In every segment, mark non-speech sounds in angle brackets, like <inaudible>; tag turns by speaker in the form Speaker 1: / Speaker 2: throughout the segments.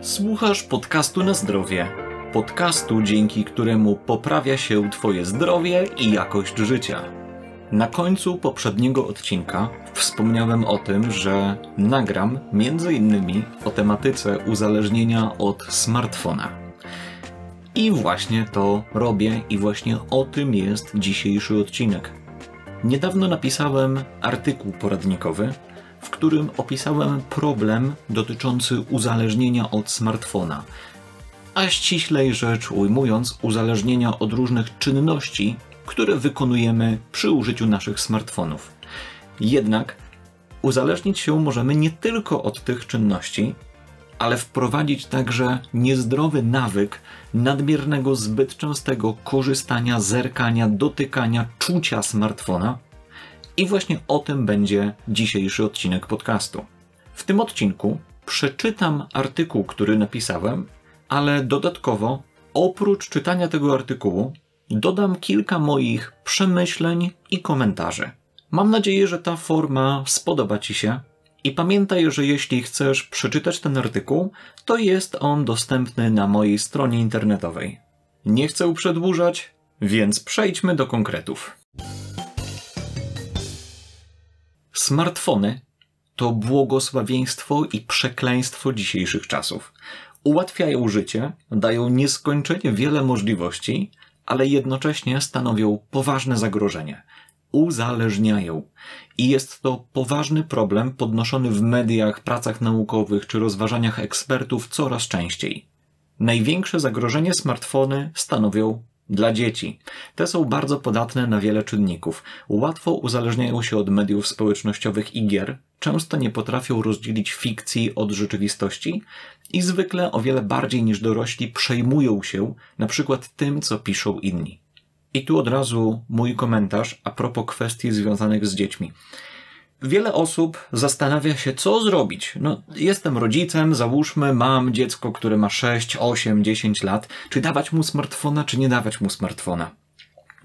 Speaker 1: Słuchasz podcastu na zdrowie. Podcastu, dzięki któremu poprawia się Twoje zdrowie i jakość życia. Na końcu poprzedniego odcinka wspomniałem o tym, że nagram m.in. o tematyce uzależnienia od smartfona. I właśnie to robię, i właśnie o tym jest dzisiejszy odcinek. Niedawno napisałem artykuł poradnikowy, w którym opisałem problem dotyczący uzależnienia od smartfona, a ściślej rzecz ujmując, uzależnienia od różnych czynności, które wykonujemy przy użyciu naszych smartfonów. Jednak uzależnić się możemy nie tylko od tych czynności, ale wprowadzić także niezdrowy nawyk nadmiernego, zbyt częstego korzystania, zerkania, dotykania, czucia smartfona, i właśnie o tym będzie dzisiejszy odcinek podcastu. W tym odcinku przeczytam artykuł, który napisałem, ale dodatkowo, oprócz czytania tego artykułu, dodam kilka moich przemyśleń i komentarzy. Mam nadzieję, że ta forma spodoba Ci się. I pamiętaj, że jeśli chcesz przeczytać ten artykuł, to jest on dostępny na mojej stronie internetowej. Nie chcę przedłużać, więc przejdźmy do konkretów. Smartfony to błogosławieństwo i przekleństwo dzisiejszych czasów. Ułatwiają życie, dają nieskończenie wiele możliwości, ale jednocześnie stanowią poważne zagrożenie. Uzależniają. I jest to poważny problem podnoszony w mediach, pracach naukowych czy rozważaniach ekspertów coraz częściej. Największe zagrożenie smartfony stanowią dla dzieci. Te są bardzo podatne na wiele czynników. Łatwo uzależniają się od mediów społecznościowych i gier, często nie potrafią rozdzielić fikcji od rzeczywistości i zwykle o wiele bardziej niż dorośli przejmują się na przykład tym, co piszą inni. I tu od razu mój komentarz a propos kwestii związanych z dziećmi. Wiele osób zastanawia się, co zrobić. No, jestem rodzicem, załóżmy, mam dziecko, które ma 6, 8, 10 lat. Czy dawać mu smartfona, czy nie dawać mu smartfona?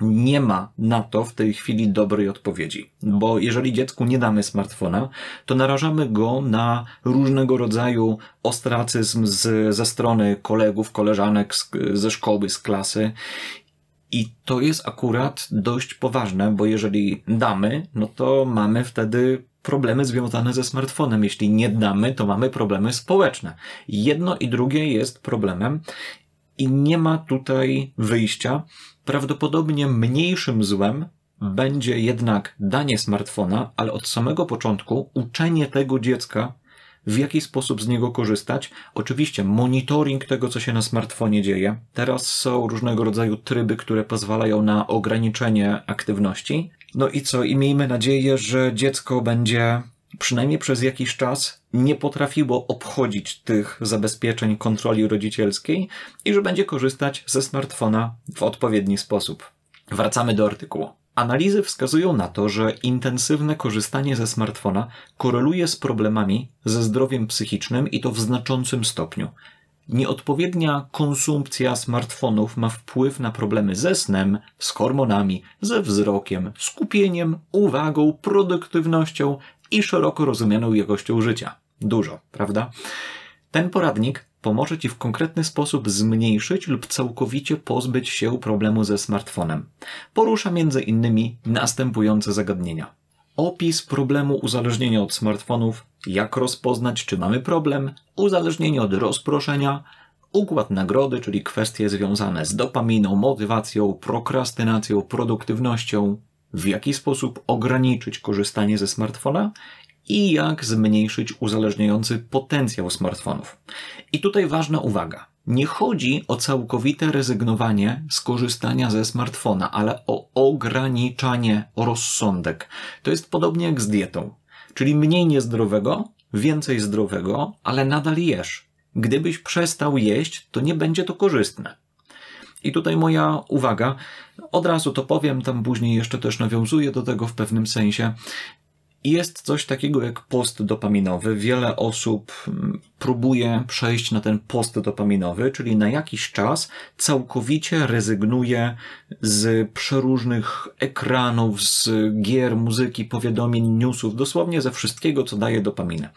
Speaker 1: Nie ma na to w tej chwili dobrej odpowiedzi, bo jeżeli dziecku nie damy smartfona, to narażamy go na różnego rodzaju ostracyzm z, ze strony kolegów, koleżanek z, ze szkoły, z klasy i to jest akurat dość poważne, bo jeżeli damy, no to mamy wtedy problemy związane ze smartfonem. Jeśli nie damy, to mamy problemy społeczne. Jedno i drugie jest problemem i nie ma tutaj wyjścia. Prawdopodobnie mniejszym złem będzie jednak danie smartfona, ale od samego początku uczenie tego dziecka, w jaki sposób z niego korzystać. Oczywiście monitoring tego, co się na smartfonie dzieje. Teraz są różnego rodzaju tryby, które pozwalają na ograniczenie aktywności. No i co, i miejmy nadzieję, że dziecko będzie przynajmniej przez jakiś czas nie potrafiło obchodzić tych zabezpieczeń kontroli rodzicielskiej i że będzie korzystać ze smartfona w odpowiedni sposób. Wracamy do artykułu. Analizy wskazują na to, że intensywne korzystanie ze smartfona koreluje z problemami ze zdrowiem psychicznym i to w znaczącym stopniu. Nieodpowiednia konsumpcja smartfonów ma wpływ na problemy ze snem, z hormonami, ze wzrokiem, skupieniem, uwagą, produktywnością i szeroko rozumianą jakością życia. Dużo, prawda? Ten poradnik pomoże Ci w konkretny sposób zmniejszyć lub całkowicie pozbyć się problemu ze smartfonem. Porusza m.in. następujące zagadnienia. Opis problemu uzależnienia od smartfonów, jak rozpoznać, czy mamy problem, uzależnienie od rozproszenia, układ nagrody, czyli kwestie związane z dopaminą, motywacją, prokrastynacją, produktywnością, w jaki sposób ograniczyć korzystanie ze smartfona i jak zmniejszyć uzależniający potencjał smartfonów. I tutaj ważna uwaga. Nie chodzi o całkowite rezygnowanie z korzystania ze smartfona, ale o ograniczanie rozsądek. To jest podobnie jak z dietą. Czyli mniej niezdrowego, więcej zdrowego, ale nadal jesz. Gdybyś przestał jeść, to nie będzie to korzystne. I tutaj moja uwaga, od razu to powiem, tam później jeszcze też nawiązuję do tego w pewnym sensie. I jest coś takiego jak post dopaminowy. Wiele osób mm, próbuje przejść na ten post dopaminowy, czyli na jakiś czas całkowicie rezygnuje z przeróżnych ekranów, z gier, muzyki, powiadomień, newsów, dosłownie ze wszystkiego, co daje dopaminę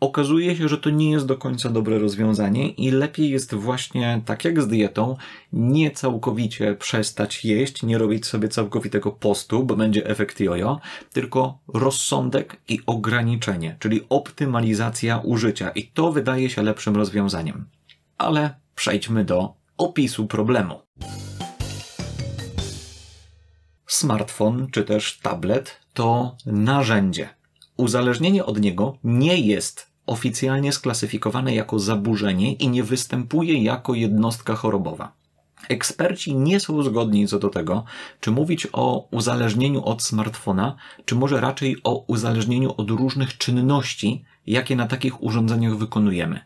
Speaker 1: okazuje się, że to nie jest do końca dobre rozwiązanie i lepiej jest właśnie, tak jak z dietą, nie całkowicie przestać jeść, nie robić sobie całkowitego postu, bo będzie efekt jojo, tylko rozsądek i ograniczenie, czyli optymalizacja użycia i to wydaje się lepszym rozwiązaniem. Ale przejdźmy do opisu problemu. Smartfon czy też tablet to narzędzie uzależnienie od niego nie jest oficjalnie sklasyfikowane jako zaburzenie i nie występuje jako jednostka chorobowa. Eksperci nie są zgodni co do tego, czy mówić o uzależnieniu od smartfona, czy może raczej o uzależnieniu od różnych czynności, jakie na takich urządzeniach wykonujemy.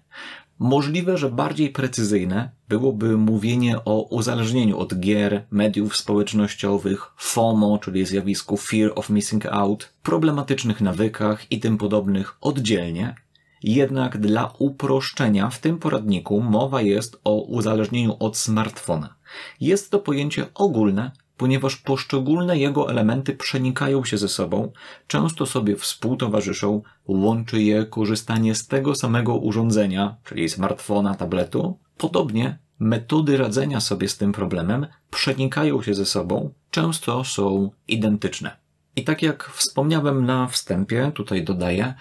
Speaker 1: Możliwe, że bardziej precyzyjne byłoby mówienie o uzależnieniu od gier, mediów społecznościowych, FOMO, czyli zjawisku Fear of Missing Out, problematycznych nawykach i tym podobnych oddzielnie. Jednak dla uproszczenia w tym poradniku mowa jest o uzależnieniu od smartfona. Jest to pojęcie ogólne, ponieważ poszczególne jego elementy przenikają się ze sobą, często sobie współtowarzyszą, łączy je korzystanie z tego samego urządzenia, czyli smartfona, tabletu. Podobnie metody radzenia sobie z tym problemem przenikają się ze sobą, często są identyczne. I tak jak wspomniałem na wstępie, tutaj dodaję,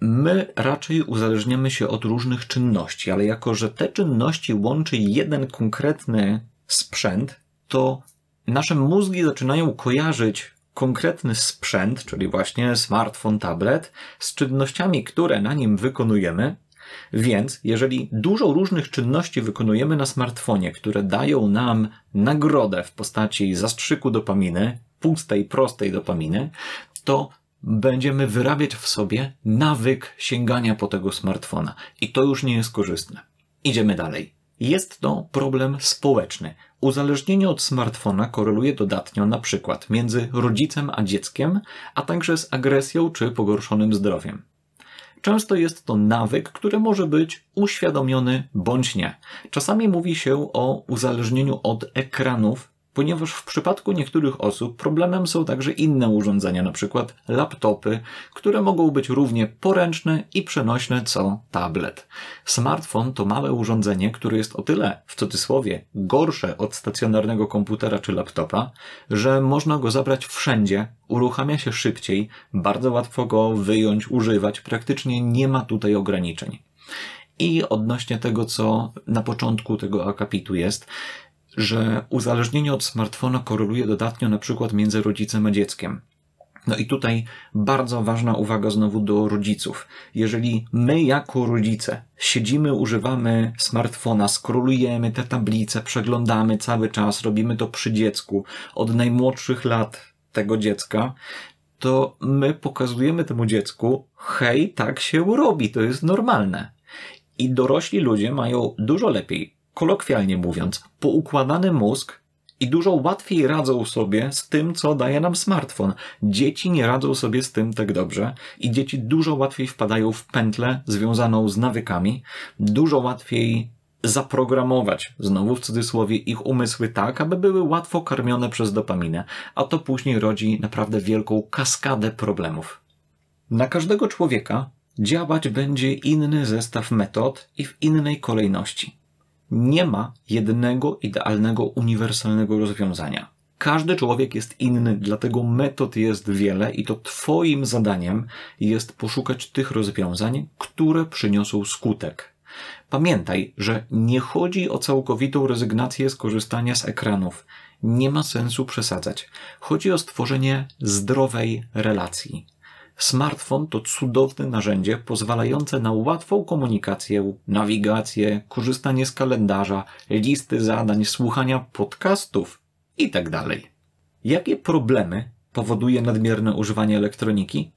Speaker 1: My raczej uzależniamy się od różnych czynności, ale jako że te czynności łączy jeden konkretny sprzęt, to nasze mózgi zaczynają kojarzyć konkretny sprzęt, czyli właśnie smartfon, tablet, z czynnościami, które na nim wykonujemy. Więc jeżeli dużo różnych czynności wykonujemy na smartfonie, które dają nam nagrodę w postaci zastrzyku dopaminy, pustej, prostej dopaminy, to będziemy wyrabiać w sobie nawyk sięgania po tego smartfona. I to już nie jest korzystne. Idziemy dalej. Jest to problem społeczny. Uzależnienie od smartfona koreluje dodatnio na przykład między rodzicem a dzieckiem, a także z agresją czy pogorszonym zdrowiem. Często jest to nawyk, który może być uświadomiony bądź nie. Czasami mówi się o uzależnieniu od ekranów ponieważ w przypadku niektórych osób problemem są także inne urządzenia, np. laptopy, które mogą być równie poręczne i przenośne co tablet. Smartfon to małe urządzenie, które jest o tyle, w cudzysłowie, gorsze od stacjonarnego komputera czy laptopa, że można go zabrać wszędzie, uruchamia się szybciej, bardzo łatwo go wyjąć, używać, praktycznie nie ma tutaj ograniczeń. I odnośnie tego, co na początku tego akapitu jest, że uzależnienie od smartfona koreluje dodatnio na przykład między rodzicem a dzieckiem. No i tutaj bardzo ważna uwaga znowu do rodziców. Jeżeli my jako rodzice siedzimy, używamy smartfona, skrolujemy te tablice, przeglądamy cały czas, robimy to przy dziecku od najmłodszych lat tego dziecka, to my pokazujemy temu dziecku, hej, tak się robi, to jest normalne. I dorośli ludzie mają dużo lepiej kolokwialnie mówiąc, poukładany mózg i dużo łatwiej radzą sobie z tym, co daje nam smartfon. Dzieci nie radzą sobie z tym tak dobrze i dzieci dużo łatwiej wpadają w pętlę związaną z nawykami, dużo łatwiej zaprogramować, znowu w cudzysłowie, ich umysły tak, aby były łatwo karmione przez dopaminę, a to później rodzi naprawdę wielką kaskadę problemów. Na każdego człowieka działać będzie inny zestaw metod i w innej kolejności. Nie ma jednego idealnego, uniwersalnego rozwiązania. Każdy człowiek jest inny, dlatego metod jest wiele i to Twoim zadaniem jest poszukać tych rozwiązań, które przyniosą skutek. Pamiętaj, że nie chodzi o całkowitą rezygnację z korzystania z ekranów. Nie ma sensu przesadzać. Chodzi o stworzenie zdrowej relacji. Smartfon to cudowne narzędzie pozwalające na łatwą komunikację, nawigację, korzystanie z kalendarza, listy zadań, słuchania podcastów itd. Tak Jakie problemy powoduje nadmierne używanie elektroniki?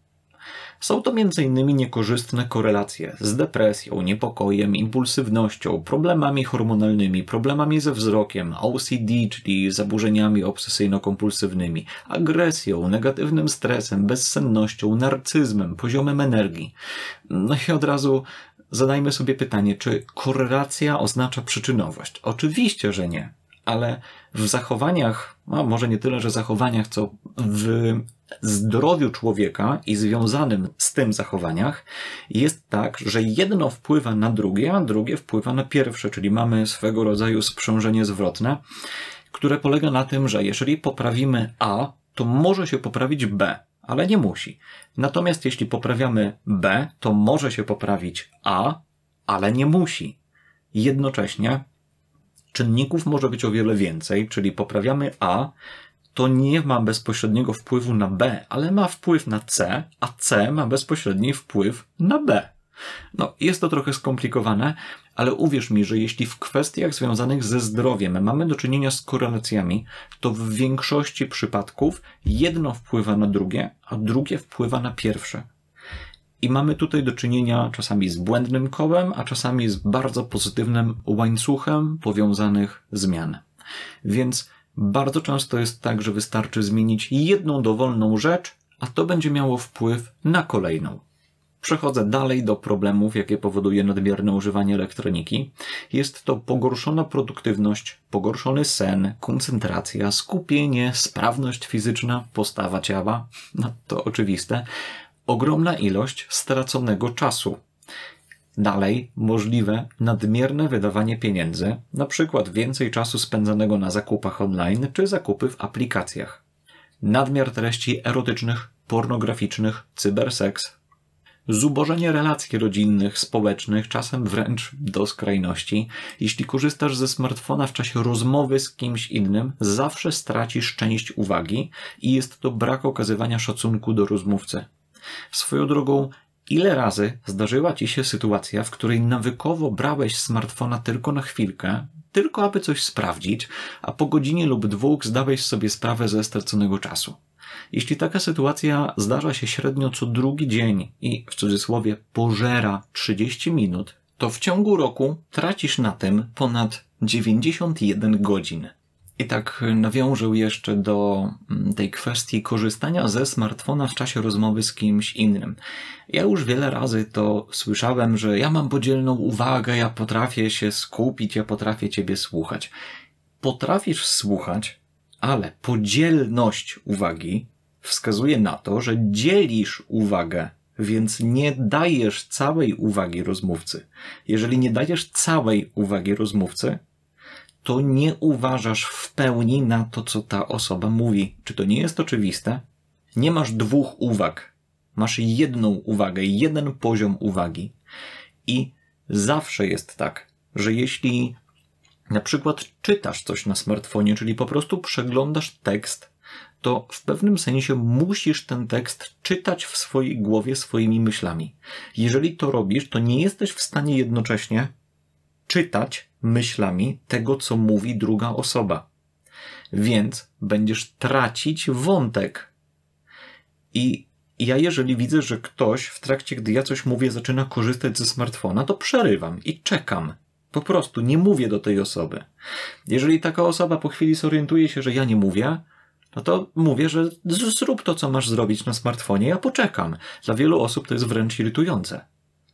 Speaker 1: Są to m.in. niekorzystne korelacje z depresją, niepokojem, impulsywnością, problemami hormonalnymi, problemami ze wzrokiem, OCD, czyli zaburzeniami obsesyjno-kompulsywnymi, agresją, negatywnym stresem, bezsennością, narcyzmem, poziomem energii. No i od razu zadajmy sobie pytanie, czy korelacja oznacza przyczynowość? Oczywiście, że nie, ale w zachowaniach, a no może nie tyle, że zachowaniach, co w zdrowiu człowieka i związanym z tym zachowaniach jest tak, że jedno wpływa na drugie, a drugie wpływa na pierwsze, czyli mamy swego rodzaju sprzężenie zwrotne, które polega na tym, że jeżeli poprawimy A, to może się poprawić B, ale nie musi. Natomiast jeśli poprawiamy B, to może się poprawić A, ale nie musi. Jednocześnie czynników może być o wiele więcej, czyli poprawiamy A, to nie ma bezpośredniego wpływu na B, ale ma wpływ na C, a C ma bezpośredni wpływ na B. No, jest to trochę skomplikowane, ale uwierz mi, że jeśli w kwestiach związanych ze zdrowiem mamy do czynienia z korelacjami, to w większości przypadków jedno wpływa na drugie, a drugie wpływa na pierwsze. I mamy tutaj do czynienia czasami z błędnym kołem, a czasami z bardzo pozytywnym łańcuchem powiązanych zmian. Więc bardzo często jest tak, że wystarczy zmienić jedną dowolną rzecz, a to będzie miało wpływ na kolejną. Przechodzę dalej do problemów, jakie powoduje nadmierne używanie elektroniki. Jest to pogorszona produktywność, pogorszony sen, koncentracja, skupienie, sprawność fizyczna, postawa ciała no to oczywiste ogromna ilość straconego czasu. Dalej możliwe nadmierne wydawanie pieniędzy, np. więcej czasu spędzanego na zakupach online czy zakupy w aplikacjach. Nadmiar treści erotycznych, pornograficznych, cyberseks. Zubożenie relacji rodzinnych, społecznych, czasem wręcz do skrajności. Jeśli korzystasz ze smartfona w czasie rozmowy z kimś innym, zawsze stracisz część uwagi i jest to brak okazywania szacunku do rozmówcy. Swoją drogą Ile razy zdarzyła ci się sytuacja, w której nawykowo brałeś smartfona tylko na chwilkę, tylko aby coś sprawdzić, a po godzinie lub dwóch zdałeś sobie sprawę ze straconego czasu? Jeśli taka sytuacja zdarza się średnio co drugi dzień i w cudzysłowie pożera 30 minut, to w ciągu roku tracisz na tym ponad 91 godzin. I tak nawiążę jeszcze do mm, tej kwestii korzystania ze smartfona w czasie rozmowy z kimś innym. Ja już wiele razy to słyszałem, że ja mam podzielną uwagę, ja potrafię się skupić, ja potrafię ciebie słuchać. Potrafisz słuchać, ale podzielność uwagi wskazuje na to, że dzielisz uwagę więc nie dajesz całej uwagi rozmówcy. Jeżeli nie dajesz całej uwagi rozmówcy, to nie uważasz w pełni na to, co ta osoba mówi. Czy to nie jest oczywiste? Nie masz dwóch uwag. Masz jedną uwagę, jeden poziom uwagi. I zawsze jest tak, że jeśli na przykład czytasz coś na smartfonie, czyli po prostu przeglądasz tekst, to w pewnym sensie musisz ten tekst czytać w swojej głowie swoimi myślami. Jeżeli to robisz, to nie jesteś w stanie jednocześnie czytać myślami tego, co mówi druga osoba. Więc będziesz tracić wątek. I ja, jeżeli widzę, że ktoś w trakcie, gdy ja coś mówię, zaczyna korzystać ze smartfona, to przerywam i czekam. Po prostu nie mówię do tej osoby. Jeżeli taka osoba po chwili zorientuje się, że ja nie mówię, no to mówię, że zrób to, co masz zrobić na smartfonie, ja poczekam. Dla wielu osób to jest wręcz irytujące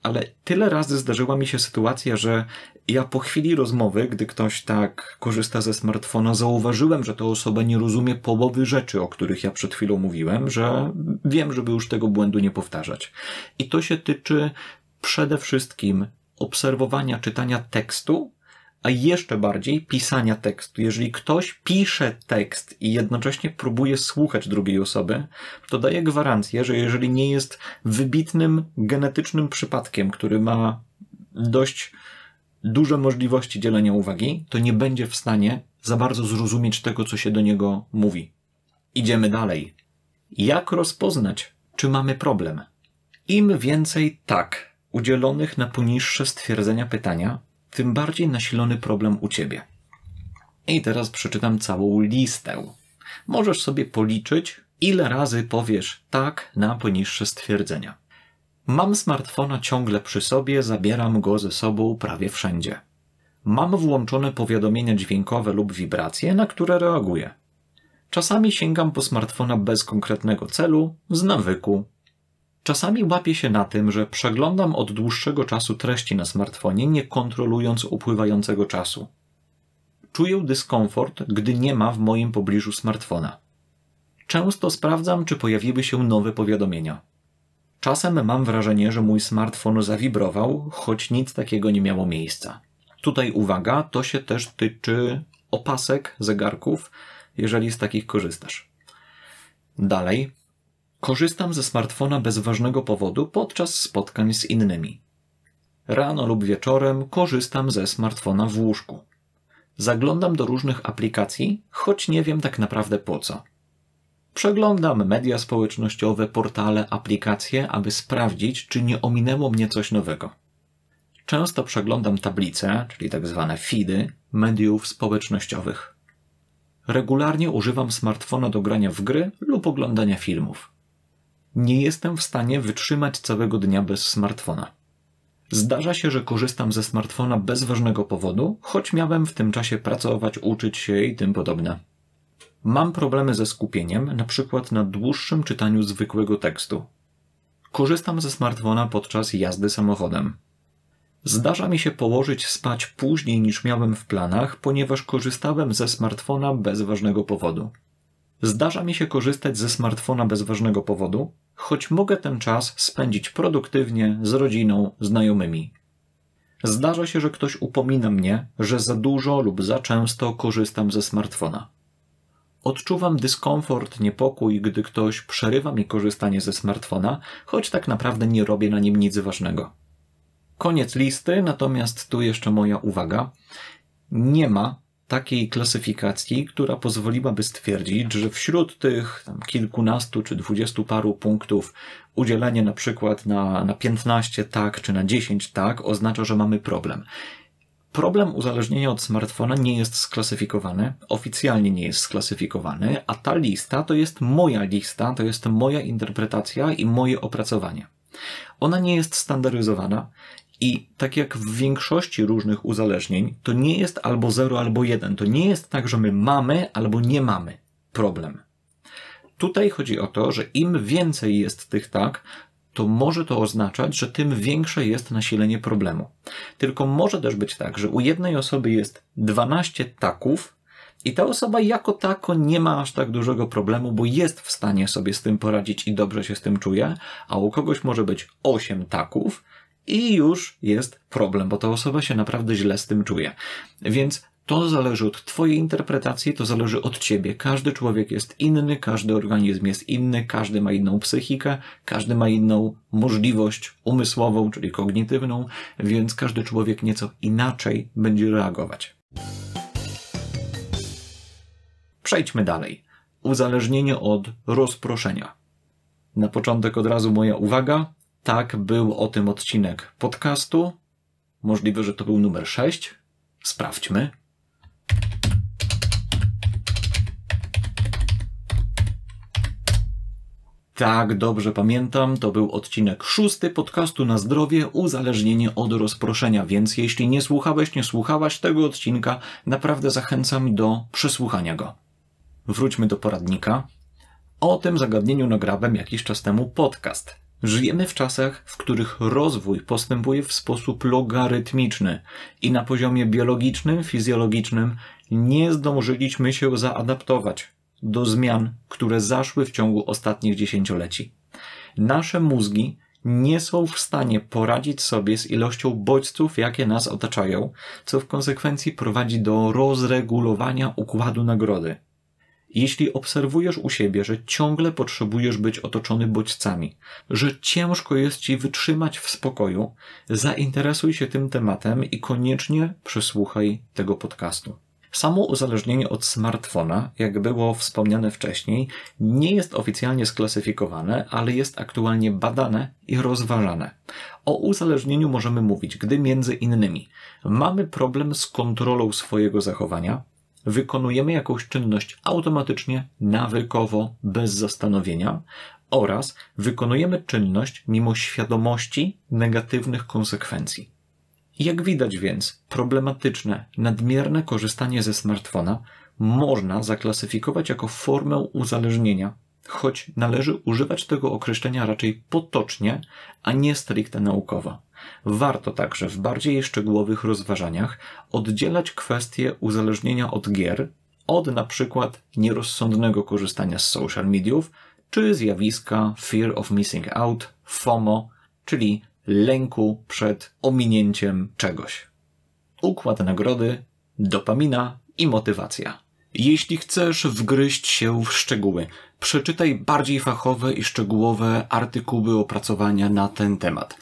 Speaker 1: ale tyle razy zdarzyła mi się sytuacja, że ja po chwili rozmowy, gdy ktoś tak korzysta ze smartfona, zauważyłem, że ta osoba nie rozumie połowy rzeczy, o których ja przed chwilą mówiłem, że wiem, żeby już tego błędu nie powtarzać. I to się tyczy przede wszystkim obserwowania, czytania tekstu a jeszcze bardziej pisania tekstu. Jeżeli ktoś pisze tekst i jednocześnie próbuje słuchać drugiej osoby, to daje gwarancję, że jeżeli nie jest wybitnym genetycznym przypadkiem, który ma dość duże możliwości dzielenia uwagi, to nie będzie w stanie za bardzo zrozumieć tego, co się do niego mówi. Idziemy dalej. Jak rozpoznać, czy mamy problem? Im więcej tak udzielonych na poniższe stwierdzenia pytania, tym bardziej nasilony problem u ciebie. I teraz przeczytam całą listę. Możesz sobie policzyć, ile razy powiesz tak na poniższe stwierdzenia. Mam smartfona ciągle przy sobie, zabieram go ze sobą prawie wszędzie. Mam włączone powiadomienia dźwiękowe lub wibracje, na które reaguję. Czasami sięgam po smartfona bez konkretnego celu, z nawyku, Czasami łapię się na tym, że przeglądam od dłuższego czasu treści na smartfonie, nie kontrolując upływającego czasu. Czuję dyskomfort, gdy nie ma w moim pobliżu smartfona. Często sprawdzam, czy pojawiły się nowe powiadomienia. Czasem mam wrażenie, że mój smartfon zawibrował, choć nic takiego nie miało miejsca. Tutaj uwaga, to się też tyczy opasek, zegarków, jeżeli z takich korzystasz. Dalej, Korzystam ze smartfona bez ważnego powodu podczas spotkań z innymi. Rano lub wieczorem korzystam ze smartfona w łóżku. Zaglądam do różnych aplikacji, choć nie wiem tak naprawdę po co. Przeglądam media społecznościowe, portale, aplikacje, aby sprawdzić, czy nie ominęło mnie coś nowego. Często przeglądam tablice, czyli tak zwane feedy, mediów społecznościowych. Regularnie używam smartfona do grania w gry lub oglądania filmów nie jestem w stanie wytrzymać całego dnia bez smartfona. Zdarza się, że korzystam ze smartfona bez ważnego powodu, choć miałem w tym czasie pracować, uczyć się i tym podobne. Mam problemy ze skupieniem, na przykład na dłuższym czytaniu zwykłego tekstu. Korzystam ze smartfona podczas jazdy samochodem. Zdarza mi się położyć spać później niż miałem w planach, ponieważ korzystałem ze smartfona bez ważnego powodu. Zdarza mi się korzystać ze smartfona bez ważnego powodu, choć mogę ten czas spędzić produktywnie z rodziną, znajomymi. Zdarza się, że ktoś upomina mnie, że za dużo lub za często korzystam ze smartfona. Odczuwam dyskomfort, niepokój, gdy ktoś przerywa mi korzystanie ze smartfona, choć tak naprawdę nie robię na nim nic ważnego. Koniec listy, natomiast tu jeszcze moja uwaga. Nie ma takiej klasyfikacji, która pozwoliłaby stwierdzić, że wśród tych tam, kilkunastu czy dwudziestu paru punktów udzielenie na przykład na, na 15 tak czy na 10 tak oznacza, że mamy problem. Problem uzależnienia od smartfona nie jest sklasyfikowany, oficjalnie nie jest sklasyfikowany, a ta lista to jest moja lista, to jest moja interpretacja i moje opracowanie. Ona nie jest standaryzowana i tak jak w większości różnych uzależnień, to nie jest albo 0, albo 1. To nie jest tak, że my mamy albo nie mamy problem. Tutaj chodzi o to, że im więcej jest tych tak, to może to oznaczać, że tym większe jest nasilenie problemu. Tylko może też być tak, że u jednej osoby jest 12 taków i ta osoba jako tako nie ma aż tak dużego problemu, bo jest w stanie sobie z tym poradzić i dobrze się z tym czuje, a u kogoś może być 8 taków i już jest problem, bo ta osoba się naprawdę źle z tym czuje. Więc to zależy od Twojej interpretacji, to zależy od Ciebie. Każdy człowiek jest inny, każdy organizm jest inny, każdy ma inną psychikę, każdy ma inną możliwość umysłową, czyli kognitywną, więc każdy człowiek nieco inaczej będzie reagować. Przejdźmy dalej. Uzależnienie od rozproszenia. Na początek od razu moja uwaga. Tak był o tym odcinek podcastu. Możliwe, że to był numer 6. Sprawdźmy. Tak, dobrze pamiętam, to był odcinek szósty podcastu na zdrowie uzależnienie od rozproszenia, więc jeśli nie słuchałeś, nie słuchałaś tego odcinka, naprawdę zachęcam do przesłuchania go. Wróćmy do poradnika. O tym zagadnieniu nagrałem jakiś czas temu podcast. Żyjemy w czasach, w których rozwój postępuje w sposób logarytmiczny i na poziomie biologicznym, fizjologicznym nie zdążyliśmy się zaadaptować do zmian, które zaszły w ciągu ostatnich dziesięcioleci. Nasze mózgi nie są w stanie poradzić sobie z ilością bodźców, jakie nas otaczają, co w konsekwencji prowadzi do rozregulowania układu nagrody. Jeśli obserwujesz u siebie, że ciągle potrzebujesz być otoczony bodźcami, że ciężko jest ci wytrzymać w spokoju, zainteresuj się tym tematem i koniecznie przysłuchaj tego podcastu. Samo uzależnienie od smartfona, jak było wspomniane wcześniej, nie jest oficjalnie sklasyfikowane, ale jest aktualnie badane i rozważane. O uzależnieniu możemy mówić, gdy między innymi mamy problem z kontrolą swojego zachowania, wykonujemy jakąś czynność automatycznie, nawykowo, bez zastanowienia, oraz wykonujemy czynność mimo świadomości negatywnych konsekwencji. Jak widać więc, problematyczne, nadmierne korzystanie ze smartfona można zaklasyfikować jako formę uzależnienia, choć należy używać tego określenia raczej potocznie, a nie stricte naukowo. Warto także w bardziej szczegółowych rozważaniach oddzielać kwestie uzależnienia od gier od na przykład nierozsądnego korzystania z social mediów czy zjawiska fear of missing out, FOMO, czyli lęku przed ominięciem czegoś. Układ nagrody, dopamina i motywacja. Jeśli chcesz wgryźć się w szczegóły, przeczytaj bardziej fachowe i szczegółowe artykuły opracowania na ten temat.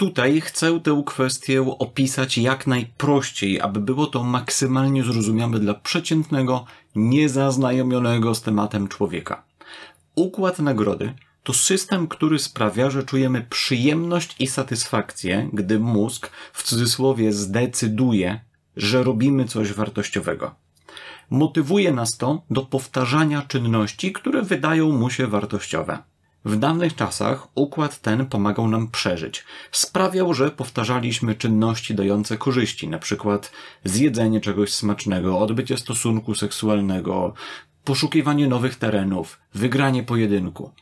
Speaker 1: Tutaj chcę tę kwestię opisać jak najprościej, aby było to maksymalnie zrozumiałe dla przeciętnego, niezaznajomionego z tematem człowieka. Układ nagrody to system, który sprawia, że czujemy przyjemność i satysfakcję, gdy mózg w cudzysłowie zdecyduje, że robimy coś wartościowego. Motywuje nas to do powtarzania czynności, które wydają mu się wartościowe. W dawnych czasach układ ten pomagał nam przeżyć. Sprawiał, że powtarzaliśmy czynności dające korzyści, na przykład zjedzenie czegoś smacznego, odbycie stosunku seksualnego, poszukiwanie nowych terenów, wygranie pojedynku.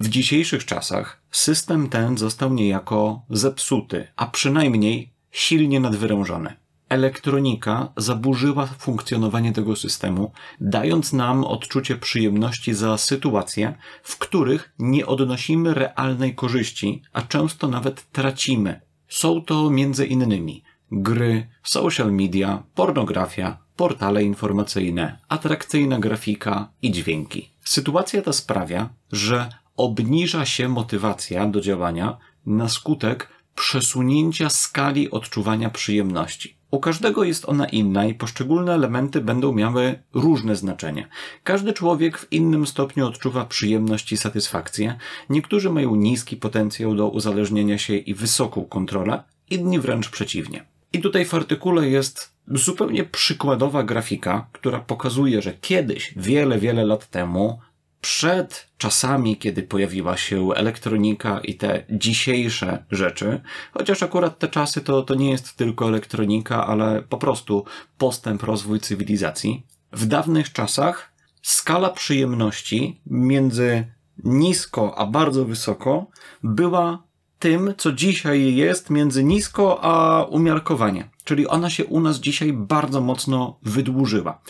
Speaker 1: W dzisiejszych czasach system ten został niejako zepsuty, a przynajmniej silnie nadwyrężony elektronika zaburzyła funkcjonowanie tego systemu, dając nam odczucie przyjemności za sytuacje, w których nie odnosimy realnej korzyści, a często nawet tracimy. Są to między innymi gry, social media, pornografia, portale informacyjne, atrakcyjna grafika i dźwięki. Sytuacja ta sprawia, że obniża się motywacja do działania na skutek przesunięcia skali odczuwania przyjemności. U każdego jest ona inna i poszczególne elementy będą miały różne znaczenie. Każdy człowiek w innym stopniu odczuwa przyjemność i satysfakcję. Niektórzy mają niski potencjał do uzależnienia się i wysoką kontrolę, inni wręcz przeciwnie. I tutaj w artykule jest zupełnie przykładowa grafika, która pokazuje, że kiedyś, wiele, wiele lat temu, przed czasami, kiedy pojawiła się elektronika i te dzisiejsze rzeczy, chociaż akurat te czasy to, to nie jest tylko elektronika, ale po prostu postęp, rozwój cywilizacji. W dawnych czasach skala przyjemności między nisko a bardzo wysoko była tym, co dzisiaj jest między nisko a umiarkowanie. Czyli ona się u nas dzisiaj bardzo mocno wydłużyła.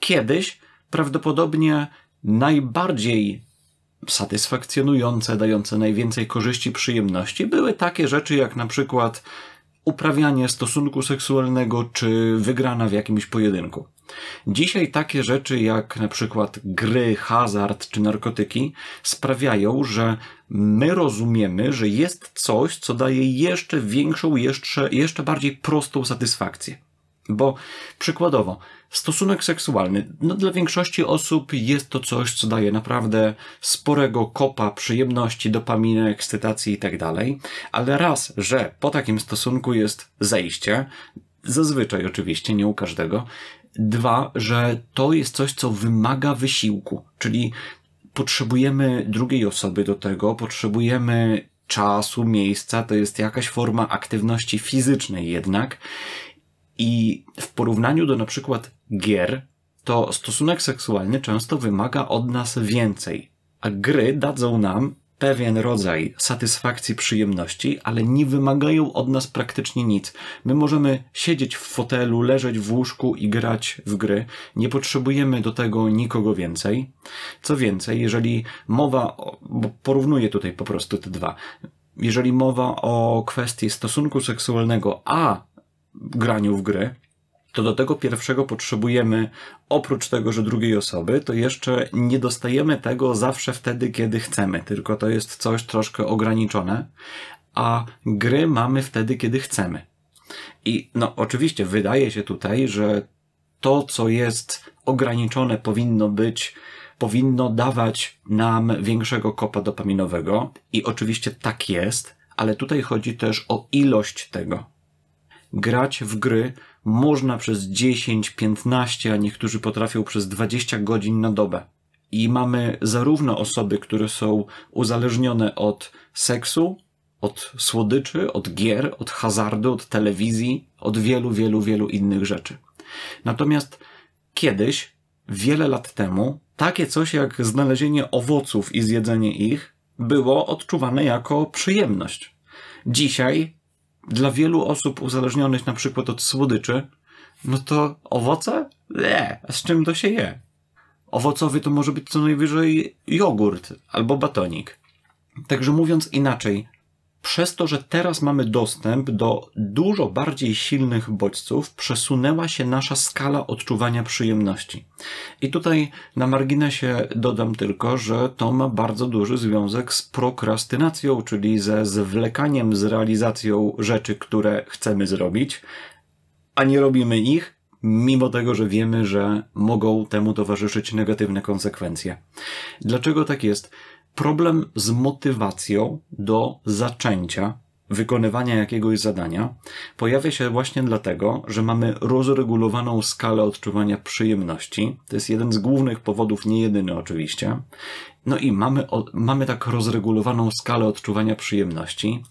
Speaker 1: Kiedyś prawdopodobnie najbardziej satysfakcjonujące, dające najwięcej korzyści, przyjemności były takie rzeczy jak na przykład uprawianie stosunku seksualnego czy wygrana w jakimś pojedynku. Dzisiaj takie rzeczy jak na przykład gry, hazard czy narkotyki sprawiają, że my rozumiemy, że jest coś, co daje jeszcze większą, jeszcze, jeszcze bardziej prostą satysfakcję. Bo przykładowo, stosunek seksualny, no dla większości osób jest to coś, co daje naprawdę sporego kopa przyjemności, dopaminy, ekscytacji itd. Tak ale raz, że po takim stosunku jest zejście, zazwyczaj oczywiście, nie u każdego. Dwa, że to jest coś, co wymaga wysiłku, czyli potrzebujemy drugiej osoby do tego, potrzebujemy czasu, miejsca, to jest jakaś forma aktywności fizycznej jednak i w porównaniu do na przykład gier, to stosunek seksualny często wymaga od nas więcej, a gry dadzą nam pewien rodzaj satysfakcji, przyjemności, ale nie wymagają od nas praktycznie nic. My możemy siedzieć w fotelu, leżeć w łóżku i grać w gry. Nie potrzebujemy do tego nikogo więcej. Co więcej, jeżeli mowa, bo porównuję tutaj po prostu te dwa, jeżeli mowa o kwestii stosunku seksualnego, a graniu w gry, to do tego pierwszego potrzebujemy, oprócz tego, że drugiej osoby, to jeszcze nie dostajemy tego zawsze wtedy, kiedy chcemy, tylko to jest coś troszkę ograniczone, a gry mamy wtedy, kiedy chcemy. I no, oczywiście wydaje się tutaj, że to, co jest ograniczone, powinno być, powinno dawać nam większego kopa dopaminowego, i oczywiście tak jest, ale tutaj chodzi też o ilość tego grać w gry można przez 10, 15, a niektórzy potrafią przez 20 godzin na dobę. I mamy zarówno osoby, które są uzależnione od seksu, od słodyczy, od gier, od hazardu, od telewizji, od wielu, wielu, wielu innych rzeczy. Natomiast kiedyś, wiele lat temu, takie coś jak znalezienie owoców i zjedzenie ich było odczuwane jako przyjemność. Dzisiaj dla wielu osób uzależnionych na przykład od słodyczy, no to owoce? Nie, z czym to się je? Owocowy to może być co najwyżej jogurt albo batonik. Także mówiąc inaczej, przez to, że teraz mamy dostęp do dużo bardziej silnych bodźców, przesunęła się nasza skala odczuwania przyjemności. I tutaj na marginesie dodam tylko, że to ma bardzo duży związek z prokrastynacją, czyli ze zwlekaniem z realizacją rzeczy, które chcemy zrobić, a nie robimy ich, mimo tego, że wiemy, że mogą temu towarzyszyć negatywne konsekwencje. Dlaczego tak jest? problem z motywacją do zaczęcia wykonywania jakiegoś zadania pojawia się właśnie dlatego, że mamy rozregulowaną skalę odczuwania przyjemności. To jest jeden z głównych powodów, nie jedyny oczywiście. No i mamy, mamy tak rozregulowaną skalę odczuwania przyjemności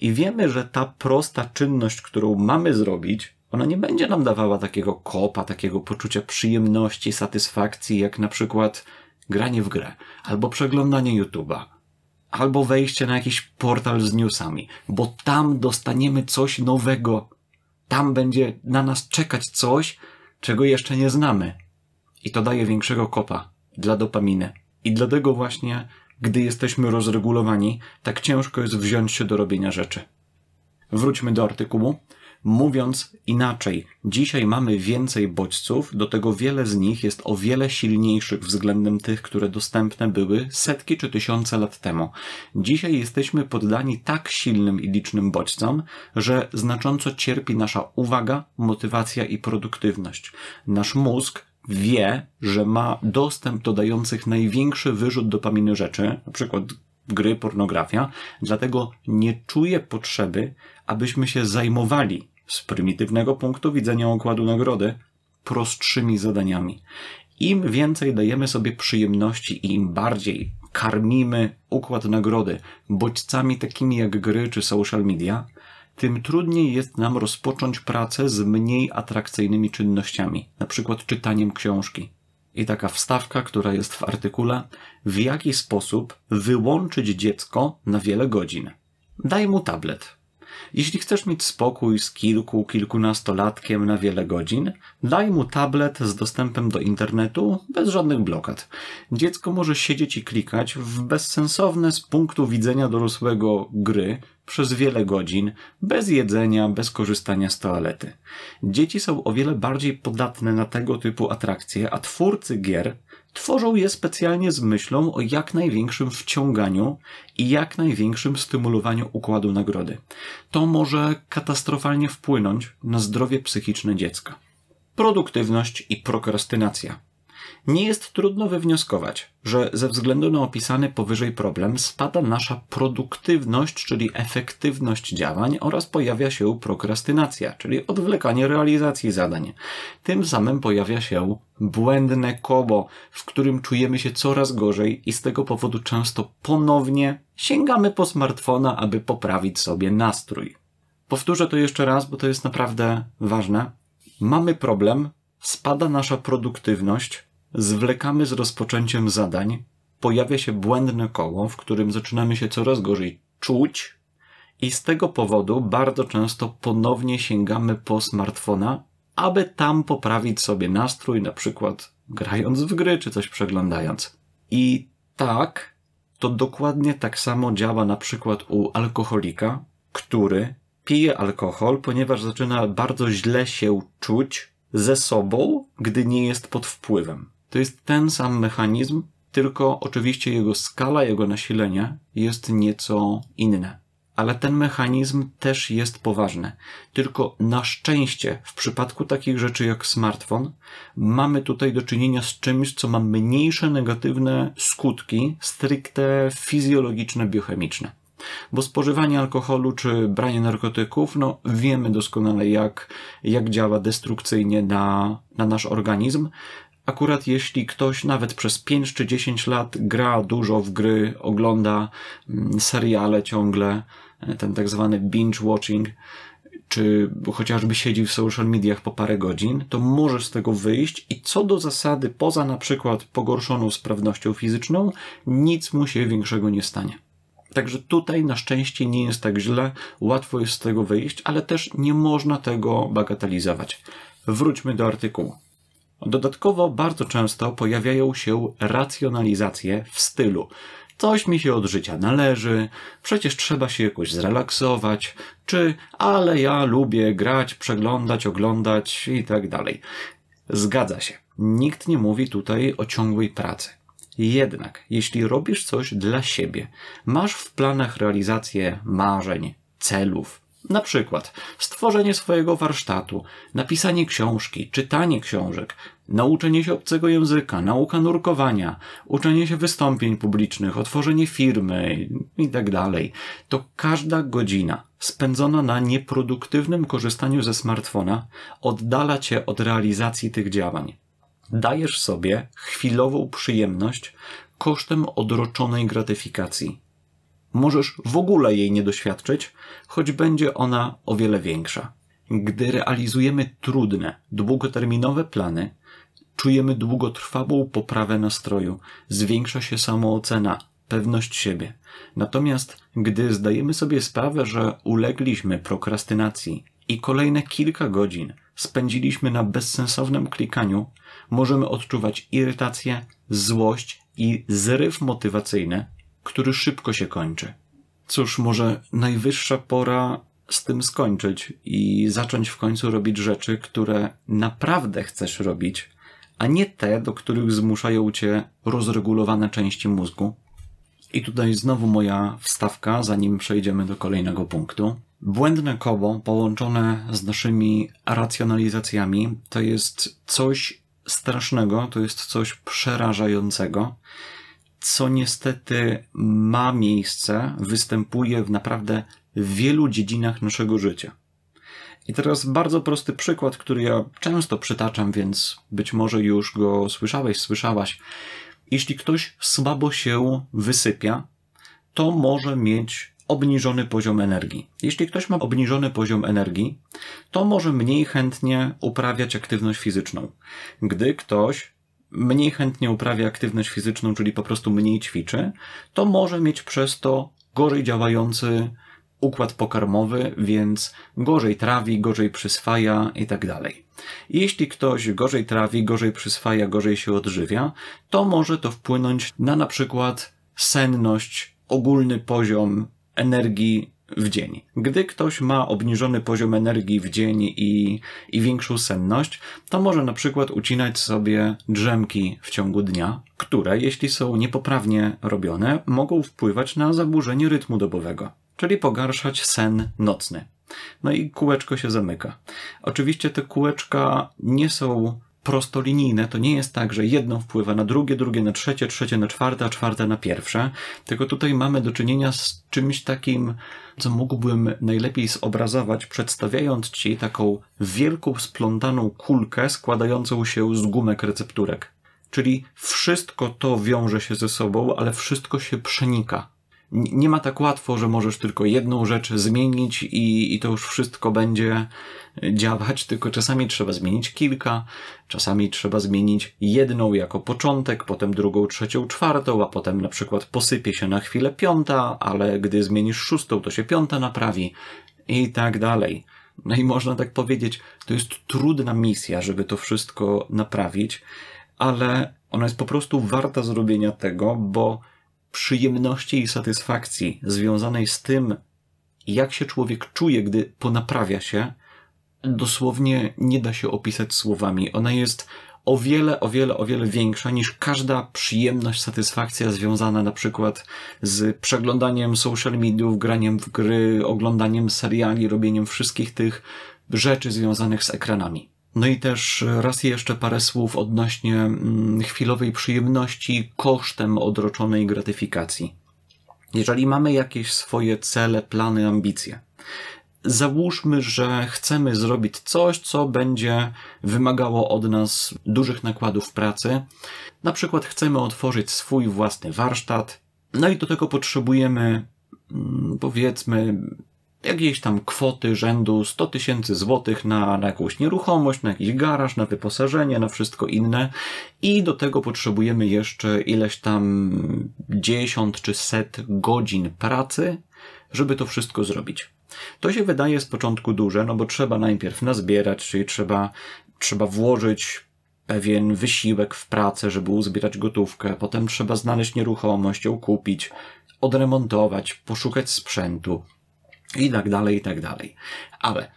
Speaker 1: i wiemy, że ta prosta czynność, którą mamy zrobić, ona nie będzie nam dawała takiego kopa, takiego poczucia przyjemności, satysfakcji, jak na przykład granie w grę, albo przeglądanie YouTube'a, albo wejście na jakiś portal z newsami, bo tam dostaniemy coś nowego. Tam będzie na nas czekać coś, czego jeszcze nie znamy. I to daje większego kopa dla dopaminy. I dlatego właśnie, gdy jesteśmy rozregulowani, tak ciężko jest wziąć się do robienia rzeczy. Wróćmy do artykułu. Mówiąc inaczej, dzisiaj mamy więcej bodźców, do tego wiele z nich jest o wiele silniejszych względem tych, które dostępne były setki czy tysiące lat temu. Dzisiaj jesteśmy poddani tak silnym i licznym bodźcom, że znacząco cierpi nasza uwaga, motywacja i produktywność. Nasz mózg wie, że ma dostęp do dających największy wyrzut dopaminy rzeczy, na przykład gry pornografia, dlatego nie czuję potrzeby, abyśmy się zajmowali z prymitywnego punktu widzenia układu nagrody prostszymi zadaniami. Im więcej dajemy sobie przyjemności i im bardziej karmimy układ nagrody bodźcami takimi jak gry czy social media, tym trudniej jest nam rozpocząć pracę z mniej atrakcyjnymi czynnościami, na przykład czytaniem książki, i taka wstawka, która jest w artykule, w jaki sposób wyłączyć dziecko na wiele godzin. Daj mu tablet. Jeśli chcesz mieć spokój z kilku, kilkunastolatkiem na wiele godzin, daj mu tablet z dostępem do internetu bez żadnych blokad. Dziecko może siedzieć i klikać w bezsensowne z punktu widzenia dorosłego gry, przez wiele godzin, bez jedzenia, bez korzystania z toalety. Dzieci są o wiele bardziej podatne na tego typu atrakcje, a twórcy gier tworzą je specjalnie z myślą o jak największym wciąganiu i jak największym stymulowaniu układu nagrody. To może katastrofalnie wpłynąć na zdrowie psychiczne dziecka. Produktywność i prokrastynacja nie jest trudno wywnioskować, że ze względu na opisany powyżej problem spada nasza produktywność, czyli efektywność działań oraz pojawia się prokrastynacja, czyli odwlekanie realizacji zadań. Tym samym pojawia się błędne kobo, w którym czujemy się coraz gorzej i z tego powodu często ponownie sięgamy po smartfona, aby poprawić sobie nastrój. Powtórzę to jeszcze raz, bo to jest naprawdę ważne. Mamy problem, spada nasza produktywność, zwlekamy z rozpoczęciem zadań, pojawia się błędne koło, w którym zaczynamy się coraz gorzej czuć i z tego powodu bardzo często ponownie sięgamy po smartfona, aby tam poprawić sobie nastrój, na przykład grając w gry czy coś przeglądając. I tak, to dokładnie tak samo działa na przykład u alkoholika, który pije alkohol, ponieważ zaczyna bardzo źle się czuć ze sobą, gdy nie jest pod wpływem. To jest ten sam mechanizm, tylko oczywiście jego skala, jego nasilenie jest nieco inne. Ale ten mechanizm też jest poważny. Tylko na szczęście w przypadku takich rzeczy jak smartfon mamy tutaj do czynienia z czymś, co ma mniejsze negatywne skutki stricte fizjologiczne, biochemiczne. Bo spożywanie alkoholu czy branie narkotyków, no wiemy doskonale, jak, jak działa destrukcyjnie na, na nasz organizm akurat jeśli ktoś nawet przez 5 czy 10 lat gra dużo w gry, ogląda mm, seriale ciągle, e, ten tak zwany binge watching, czy chociażby siedzi w social mediach po parę godzin, to może z tego wyjść i co do zasady, poza na przykład pogorszoną sprawnością fizyczną, nic mu się większego nie stanie. Także tutaj na szczęście nie jest tak źle, łatwo jest z tego wyjść, ale też nie można tego bagatelizować. Wróćmy do artykułu. Dodatkowo bardzo często pojawiają się racjonalizacje w stylu coś mi się od życia należy, przecież trzeba się jakoś zrelaksować, czy ale ja lubię grać, przeglądać, oglądać i tak dalej. Zgadza się. Nikt nie mówi tutaj o ciągłej pracy. Jednak, jeśli robisz coś dla siebie, masz w planach realizację marzeń, celów, na przykład stworzenie swojego warsztatu, napisanie książki, czytanie książek, nauczenie się obcego języka, nauka nurkowania, uczenie się wystąpień publicznych, otworzenie firmy itd. Tak to każda godzina spędzona na nieproduktywnym korzystaniu ze smartfona oddala cię od realizacji tych działań. Dajesz sobie chwilową przyjemność kosztem odroczonej gratyfikacji. Możesz w ogóle jej nie doświadczyć, choć będzie ona o wiele większa. Gdy realizujemy trudne, długoterminowe plany, czujemy długotrwałą poprawę nastroju, zwiększa się samoocena, pewność siebie. Natomiast gdy zdajemy sobie sprawę, że ulegliśmy prokrastynacji i kolejne kilka godzin spędziliśmy na bezsensownym klikaniu, możemy odczuwać irytację, złość i zryw motywacyjny, który szybko się kończy. Cóż, może najwyższa pora z tym skończyć i zacząć w końcu robić rzeczy, które naprawdę chcesz robić, a nie te, do których zmuszają cię rozregulowane części mózgu. I tutaj znowu moja wstawka, zanim przejdziemy do kolejnego punktu. Błędne koło połączone z naszymi racjonalizacjami to jest coś strasznego, to jest coś przerażającego co niestety ma miejsce, występuje w naprawdę wielu dziedzinach naszego życia. I teraz bardzo prosty przykład, który ja często przytaczam, więc być może już go słyszałeś, słyszałaś. Jeśli ktoś słabo się wysypia, to może mieć obniżony poziom energii. Jeśli ktoś ma obniżony poziom energii, to może mniej chętnie uprawiać aktywność fizyczną. Gdy ktoś mniej chętnie uprawia aktywność fizyczną, czyli po prostu mniej ćwiczy, to może mieć przez to gorzej działający układ pokarmowy, więc gorzej trawi, gorzej przyswaja i tak dalej. Jeśli ktoś gorzej trawi, gorzej przyswaja, gorzej się odżywia, to może to wpłynąć na na przykład senność, ogólny poziom energii w dzień. Gdy ktoś ma obniżony poziom energii w dzień i, i większą senność, to może na przykład ucinać sobie drzemki w ciągu dnia, które, jeśli są niepoprawnie robione, mogą wpływać na zaburzenie rytmu dobowego, czyli pogarszać sen nocny. No i kółeczko się zamyka. Oczywiście te kółeczka nie są prostolinijne. To nie jest tak, że jedno wpływa na drugie, drugie na trzecie, trzecie na czwarte, a czwarte na pierwsze. Tylko tutaj mamy do czynienia z czymś takim, co mógłbym najlepiej zobrazować, przedstawiając Ci taką wielką, splątaną kulkę składającą się z gumek recepturek. Czyli wszystko to wiąże się ze sobą, ale wszystko się przenika nie ma tak łatwo, że możesz tylko jedną rzecz zmienić i, i to już wszystko będzie działać, tylko czasami trzeba zmienić kilka, czasami trzeba zmienić jedną jako początek, potem drugą, trzecią, czwartą, a potem na przykład posypie się na chwilę piąta, ale gdy zmienisz szóstą, to się piąta naprawi i tak dalej. No i można tak powiedzieć, to jest trudna misja, żeby to wszystko naprawić, ale ona jest po prostu warta zrobienia tego, bo przyjemności i satysfakcji związanej z tym, jak się człowiek czuje, gdy ponaprawia się, dosłownie nie da się opisać słowami. Ona jest o wiele, o wiele, o wiele większa niż każda przyjemność, satysfakcja związana na przykład z przeglądaniem social mediów, graniem w gry, oglądaniem seriali, robieniem wszystkich tych rzeczy związanych z ekranami. No i też e, raz jeszcze parę słów odnośnie mm, chwilowej przyjemności kosztem odroczonej gratyfikacji. Jeżeli mamy jakieś swoje cele, plany, ambicje, załóżmy, że chcemy zrobić coś, co będzie wymagało od nas dużych nakładów pracy. Na przykład chcemy otworzyć swój własny warsztat, no i do tego potrzebujemy mm, powiedzmy jakieś tam kwoty rzędu 100 tysięcy złotych na, na jakąś nieruchomość, na jakiś garaż, na wyposażenie, na wszystko inne i do tego potrzebujemy jeszcze ileś tam dziesiąt czy set godzin pracy, żeby to wszystko zrobić. To się wydaje z początku duże, no bo trzeba najpierw nazbierać, czyli trzeba, trzeba włożyć pewien wysiłek w pracę, żeby uzbierać gotówkę, potem trzeba znaleźć nieruchomość, ją kupić, odremontować, poszukać sprzętu, i tak dalej, i tak dalej. Ale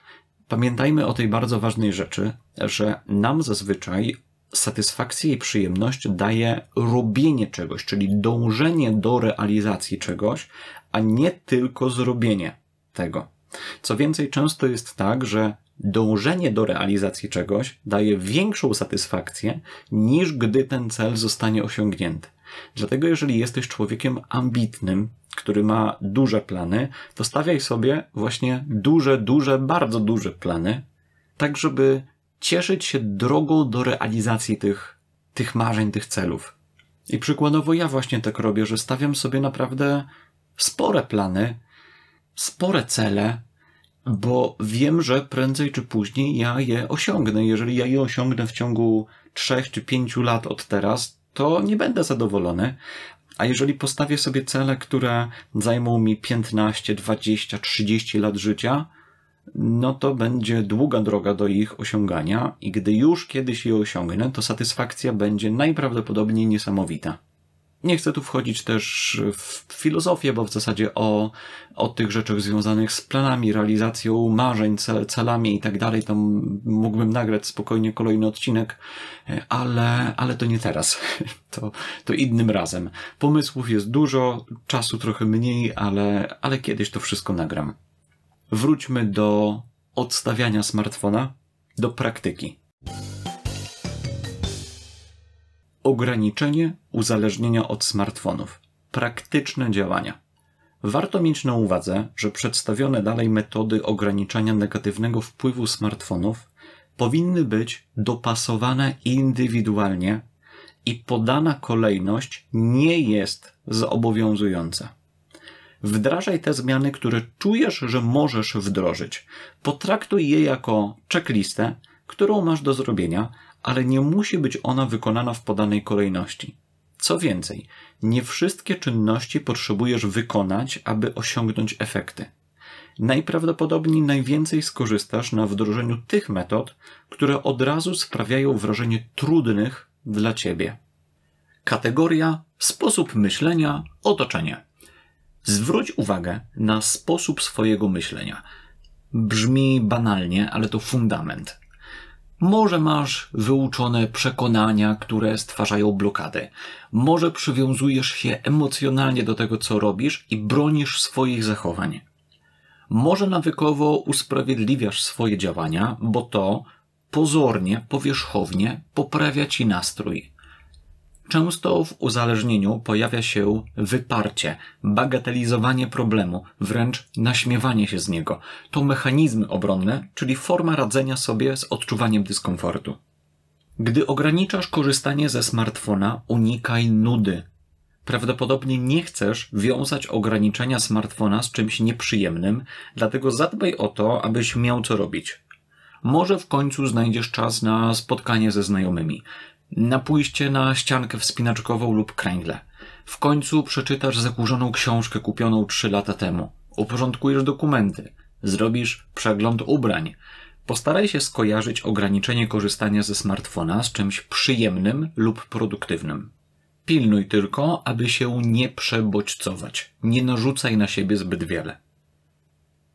Speaker 1: pamiętajmy o tej bardzo ważnej rzeczy, że nam zazwyczaj satysfakcję i przyjemność daje robienie czegoś, czyli dążenie do realizacji czegoś, a nie tylko zrobienie tego. Co więcej, często jest tak, że dążenie do realizacji czegoś daje większą satysfakcję niż gdy ten cel zostanie osiągnięty. Dlatego jeżeli jesteś człowiekiem ambitnym, który ma duże plany, to stawiaj sobie właśnie duże, duże, bardzo duże plany, tak żeby cieszyć się drogą do realizacji tych, tych marzeń, tych celów. I przykładowo ja właśnie tak robię, że stawiam sobie naprawdę spore plany, spore cele, bo wiem, że prędzej czy później ja je osiągnę. Jeżeli ja je osiągnę w ciągu 3 czy 5 lat od teraz, to nie będę zadowolony. A jeżeli postawię sobie cele, które zajmą mi 15, 20, 30 lat życia, no to będzie długa droga do ich osiągania i gdy już kiedyś je osiągnę, to satysfakcja będzie najprawdopodobniej niesamowita. Nie chcę tu wchodzić też w filozofię, bo w zasadzie o, o tych rzeczach związanych z planami, realizacją marzeń, cel, celami i tak dalej, to mógłbym nagrać spokojnie kolejny odcinek, e, ale, ale to nie teraz. <laughs> To, to innym razem. Pomysłów jest dużo, czasu trochę mniej, ale, ale kiedyś to wszystko nagram. Wróćmy do odstawiania smartfona, do praktyki. Ograniczenie uzależnienia od smartfonów. Praktyczne działania. Warto mieć na uwadze, że przedstawione dalej metody ograniczania negatywnego wpływu smartfonów powinny być dopasowane indywidualnie i podana kolejność nie jest zobowiązująca. Wdrażaj te zmiany, które czujesz, że możesz wdrożyć. Potraktuj je jako checklistę, którą masz do zrobienia, ale nie musi być ona wykonana w podanej kolejności. Co więcej, nie wszystkie czynności potrzebujesz wykonać, aby osiągnąć efekty. Najprawdopodobniej najwięcej skorzystasz na wdrożeniu tych metod, które od razu sprawiają wrażenie trudnych dla ciebie. Kategoria sposób myślenia otoczenie. Zwróć uwagę na sposób swojego myślenia. Brzmi banalnie, ale to fundament. Może masz wyuczone przekonania, które stwarzają blokadę. Może przywiązujesz się emocjonalnie do tego, co robisz i bronisz swoich zachowań. Może nawykowo usprawiedliwiasz swoje działania, bo to pozornie, powierzchownie poprawia ci nastrój. Często w uzależnieniu pojawia się wyparcie, bagatelizowanie problemu, wręcz naśmiewanie się z niego. To mechanizmy obronne, czyli forma radzenia sobie z odczuwaniem dyskomfortu. Gdy ograniczasz korzystanie ze smartfona, unikaj nudy. Prawdopodobnie nie chcesz wiązać ograniczenia smartfona z czymś nieprzyjemnym, dlatego zadbaj o to, abyś miał co robić. Może w końcu znajdziesz czas na spotkanie ze znajomymi na pójście na ściankę wspinaczkową lub kręgle. W końcu przeczytasz zakurzoną książkę kupioną 3 lata temu. Uporządkujesz dokumenty. Zrobisz przegląd ubrań. Postaraj się skojarzyć ograniczenie korzystania ze smartfona z czymś przyjemnym lub produktywnym. Pilnuj tylko, aby się nie przebodźcować. Nie narzucaj na siebie zbyt wiele.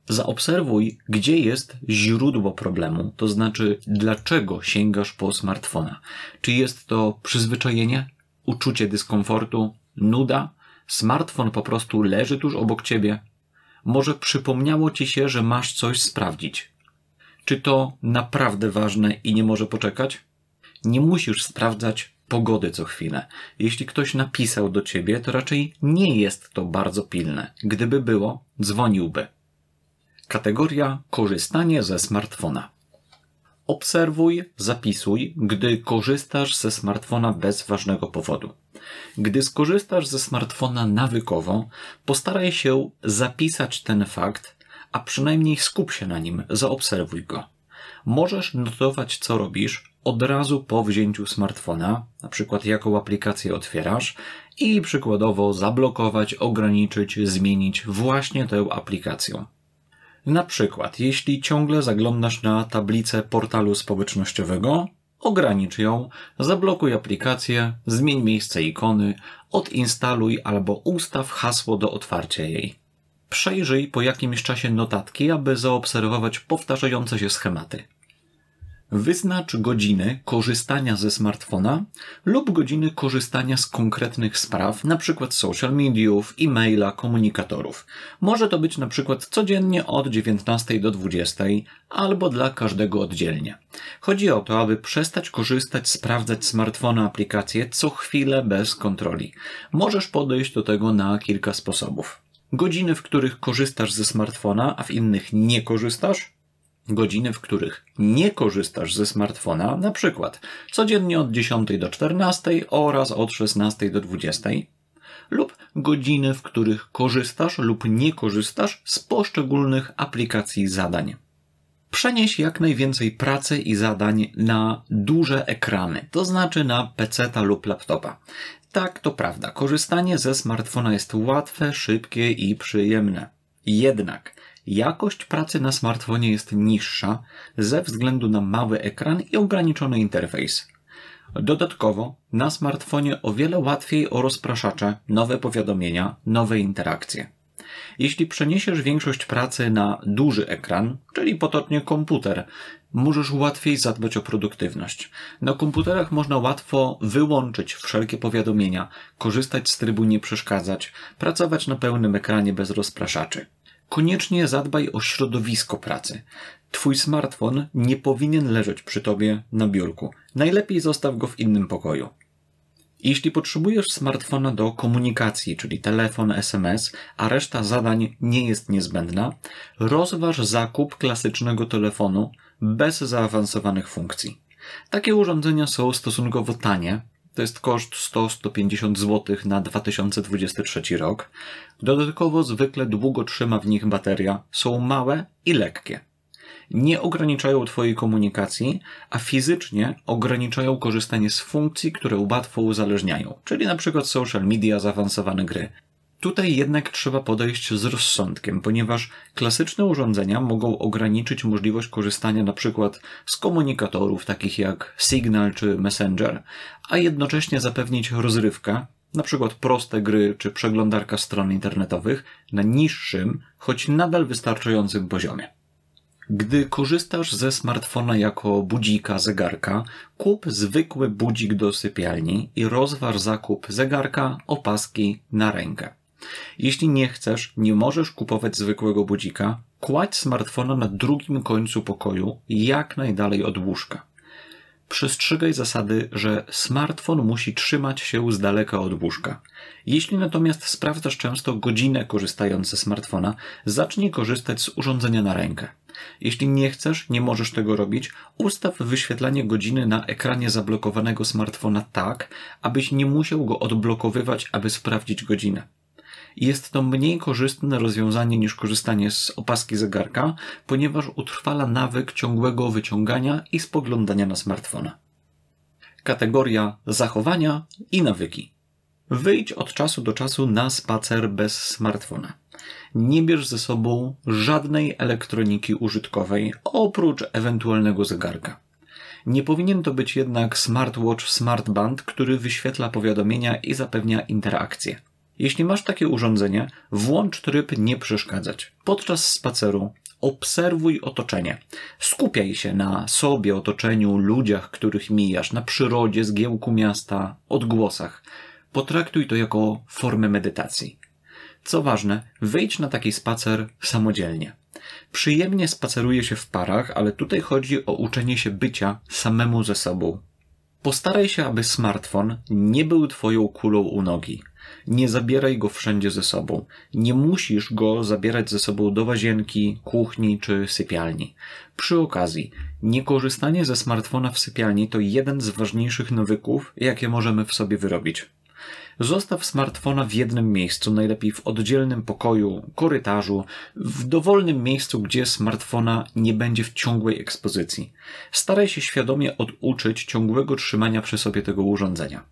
Speaker 1: Zaobserwuj, gdzie jest źródło problemu, to znaczy dlaczego sięgasz po smartfona. Czy jest to przyzwyczajenie, uczucie dyskomfortu, nuda? Smartfon po prostu leży tuż obok ciebie. Może przypomniało ci się, że masz coś sprawdzić. Czy to naprawdę ważne i nie może poczekać? Nie musisz sprawdzać pogody co chwilę. Jeśli ktoś napisał do ciebie, to raczej nie jest to bardzo pilne. Gdyby było, dzwoniłby. Kategoria korzystanie ze smartfona. Obserwuj, zapisuj, gdy korzystasz ze smartfona bez ważnego powodu. Gdy skorzystasz ze smartfona nawykowo, postaraj się zapisać ten fakt, a przynajmniej skup się na nim, zaobserwuj go. Możesz notować, co robisz od razu po wzięciu smartfona, na przykład jaką aplikację otwierasz i przykładowo zablokować, ograniczyć, zmienić właśnie tę aplikację. Na przykład, jeśli ciągle zaglądasz na tablicę portalu społecznościowego, ogranicz ją, zablokuj aplikację, zmień miejsce ikony, odinstaluj albo ustaw hasło do otwarcia jej. Przejrzyj po jakimś czasie notatki, aby zaobserwować powtarzające się schematy. Wyznacz godziny korzystania ze smartfona lub godziny korzystania z konkretnych spraw, np. social mediów, e-maila, komunikatorów. Może to być np. codziennie od 19 do 20 albo dla każdego oddzielnie. Chodzi o to, aby przestać korzystać, sprawdzać smartfona aplikacje co chwilę bez kontroli. Możesz podejść do tego na kilka sposobów. Godziny, w których korzystasz ze smartfona, a w innych nie korzystasz, godziny, w których nie korzystasz ze smartfona, na przykład codziennie od 10 do 14 oraz od 16 do 20, lub godziny, w których korzystasz lub nie korzystasz z poszczególnych aplikacji zadań. Przenieś jak najwięcej pracy i zadań na duże ekrany, to znaczy na PC lub laptopa. Tak, to prawda, korzystanie ze smartfona jest łatwe, szybkie i przyjemne. Jednak Jakość pracy na smartfonie jest niższa ze względu na mały ekran i ograniczony interfejs. Dodatkowo na smartfonie o wiele łatwiej o rozpraszacze, nowe powiadomienia, nowe interakcje. Jeśli przeniesiesz większość pracy na duży ekran, czyli potocznie komputer, możesz łatwiej zadbać o produktywność. Na komputerach można łatwo wyłączyć wszelkie powiadomienia, korzystać z trybu nie przeszkadzać, pracować na pełnym ekranie bez rozpraszaczy koniecznie zadbaj o środowisko pracy. Twój smartfon nie powinien leżeć przy tobie na biurku. Najlepiej zostaw go w innym pokoju. Jeśli potrzebujesz smartfona do komunikacji, czyli telefon, SMS, a reszta zadań nie jest niezbędna, rozważ zakup klasycznego telefonu bez zaawansowanych funkcji. Takie urządzenia są stosunkowo tanie, to jest koszt 100-150 zł na 2023 rok. Dodatkowo zwykle długo trzyma w nich bateria, są małe i lekkie. Nie ograniczają Twojej komunikacji, a fizycznie ograniczają korzystanie z funkcji, które łatwo uzależniają, czyli na przykład social media, zaawansowane gry. Tutaj jednak trzeba podejść z rozsądkiem, ponieważ klasyczne urządzenia mogą ograniczyć możliwość korzystania np. z komunikatorów takich jak Signal czy Messenger, a jednocześnie zapewnić rozrywkę, np. proste gry czy przeglądarka stron internetowych na niższym, choć nadal wystarczającym poziomie. Gdy korzystasz ze smartfona jako budzika zegarka, kup zwykły budzik do sypialni i rozważ zakup zegarka, opaski na rękę. Jeśli nie chcesz, nie możesz kupować zwykłego budzika, kładź smartfona na drugim końcu pokoju, jak najdalej od łóżka. Przestrzegaj zasady, że smartfon musi trzymać się z daleka od łóżka. Jeśli natomiast sprawdzasz często godzinę korzystając ze smartfona, zacznij korzystać z urządzenia na rękę. Jeśli nie chcesz, nie możesz tego robić, ustaw wyświetlanie godziny na ekranie zablokowanego smartfona tak, abyś nie musiał go odblokowywać, aby sprawdzić godzinę. Jest to mniej korzystne rozwiązanie niż korzystanie z opaski zegarka, ponieważ utrwala nawyk ciągłego wyciągania i spoglądania na smartfona. Kategoria zachowania i nawyki. Wyjdź od czasu do czasu na spacer bez smartfona. Nie bierz ze sobą żadnej elektroniki użytkowej oprócz ewentualnego zegarka. Nie powinien to być jednak smartwatch smartband, który wyświetla powiadomienia i zapewnia interakcję. Jeśli masz takie urządzenie, włącz tryb nie przeszkadzać. Podczas spaceru obserwuj otoczenie. Skupiaj się na sobie, otoczeniu, ludziach, których mijasz, na przyrodzie, zgiełku miasta, odgłosach. Potraktuj to jako formę medytacji. Co ważne, wyjdź na taki spacer samodzielnie. Przyjemnie spaceruje się w parach, ale tutaj chodzi o uczenie się bycia samemu ze sobą. Postaraj się, aby smartfon nie był twoją kulą u nogi. Nie zabieraj go wszędzie ze sobą. Nie musisz go zabierać ze sobą do łazienki, kuchni czy sypialni. Przy okazji, niekorzystanie ze smartfona w sypialni to jeden z ważniejszych nawyków, jakie możemy w sobie wyrobić. Zostaw smartfona w jednym miejscu, najlepiej w oddzielnym pokoju, korytarzu, w dowolnym miejscu, gdzie smartfona nie będzie w ciągłej ekspozycji. Staraj się świadomie oduczyć ciągłego trzymania przy sobie tego urządzenia.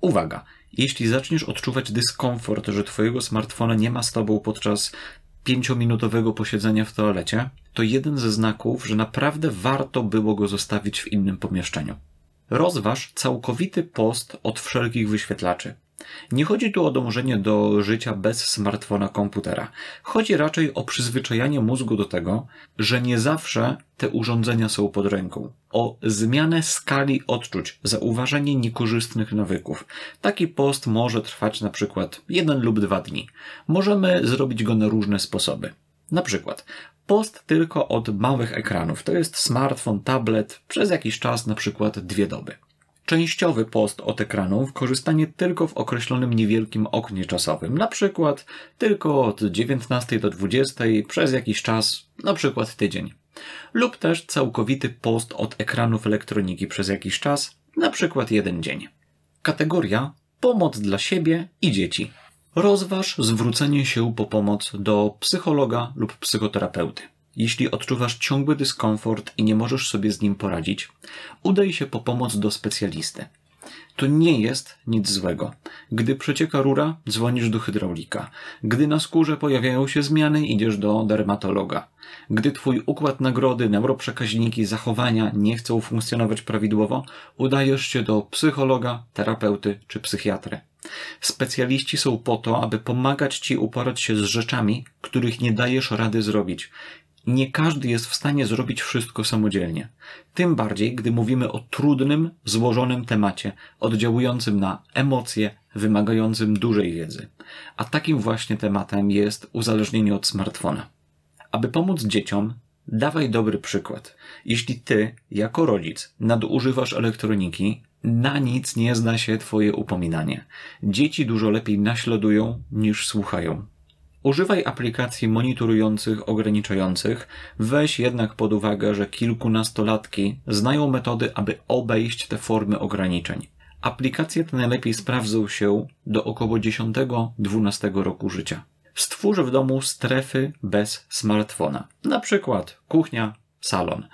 Speaker 1: Uwaga! Jeśli zaczniesz odczuwać dyskomfort, że twojego smartfona nie ma z tobą podczas pięciominutowego posiedzenia w toalecie, to jeden ze znaków, że naprawdę warto było go zostawić w innym pomieszczeniu. Rozważ całkowity post od wszelkich wyświetlaczy. Nie chodzi tu o dążenie do życia bez smartfona komputera. Chodzi raczej o przyzwyczajanie mózgu do tego, że nie zawsze te urządzenia są pod ręką o zmianę skali odczuć, zauważenie niekorzystnych nawyków. Taki post może trwać na przykład jeden lub dwa dni. Możemy zrobić go na różne sposoby. Na przykład post tylko od małych ekranów, to jest smartfon, tablet, przez jakiś czas, na przykład dwie doby. Częściowy post od ekranów, korzystanie tylko w określonym niewielkim oknie czasowym, na przykład tylko od 19 do 20 przez jakiś czas, na przykład tydzień lub też całkowity post od ekranów elektroniki przez jakiś czas, na przykład jeden dzień. Kategoria Pomoc dla siebie i dzieci. Rozważ zwrócenie się po pomoc do psychologa lub psychoterapeuty. Jeśli odczuwasz ciągły dyskomfort i nie możesz sobie z nim poradzić, udaj się po pomoc do specjalisty. To nie jest nic złego. Gdy przecieka rura, dzwonisz do hydraulika. Gdy na skórze pojawiają się zmiany, idziesz do dermatologa. Gdy twój układ nagrody, neuroprzekaźniki, zachowania nie chcą funkcjonować prawidłowo, udajesz się do psychologa, terapeuty czy psychiatry. Specjaliści są po to, aby pomagać ci uporać się z rzeczami, których nie dajesz rady zrobić nie każdy jest w stanie zrobić wszystko samodzielnie. Tym bardziej, gdy mówimy o trudnym, złożonym temacie, oddziałującym na emocje, wymagającym dużej wiedzy. A takim właśnie tematem jest uzależnienie od smartfona. Aby pomóc dzieciom, dawaj dobry przykład. Jeśli ty, jako rodzic, nadużywasz elektroniki, na nic nie zna się twoje upominanie. Dzieci dużo lepiej naśladują niż słuchają. Używaj aplikacji monitorujących, ograniczających. Weź jednak pod uwagę, że kilkunastolatki znają metody, aby obejść te formy ograniczeń. Aplikacje te najlepiej sprawdzą się do około 10-12 roku życia. Stwórz w domu strefy bez smartfona, na przykład kuchnia, salon.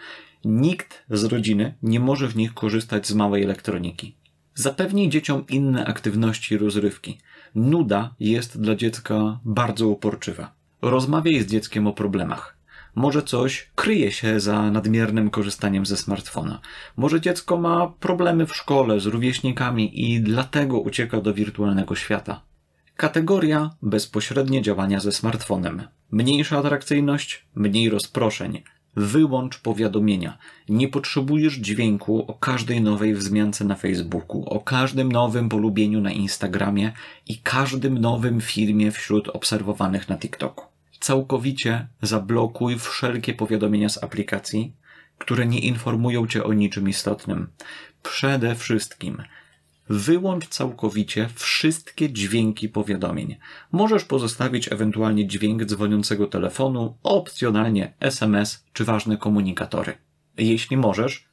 Speaker 1: Nikt z rodziny nie może w nich korzystać z małej elektroniki. Zapewnij dzieciom inne aktywności i rozrywki. Nuda jest dla dziecka bardzo uporczywa. Rozmawiaj z dzieckiem o problemach. Może coś kryje się za nadmiernym korzystaniem ze smartfona. Może dziecko ma problemy w szkole z rówieśnikami i dlatego ucieka do wirtualnego świata. Kategoria bezpośrednie działania ze smartfonem. Mniejsza atrakcyjność, mniej rozproszeń wyłącz powiadomienia. Nie potrzebujesz dźwięku o każdej nowej wzmiance na Facebooku, o każdym nowym polubieniu na Instagramie i każdym nowym filmie wśród obserwowanych na TikToku. Całkowicie zablokuj wszelkie powiadomienia z aplikacji, które nie informują cię o niczym istotnym. Przede wszystkim Wyłącz całkowicie wszystkie dźwięki powiadomień. Możesz pozostawić ewentualnie dźwięk dzwoniącego telefonu, opcjonalnie SMS czy ważne komunikatory. Jeśli możesz,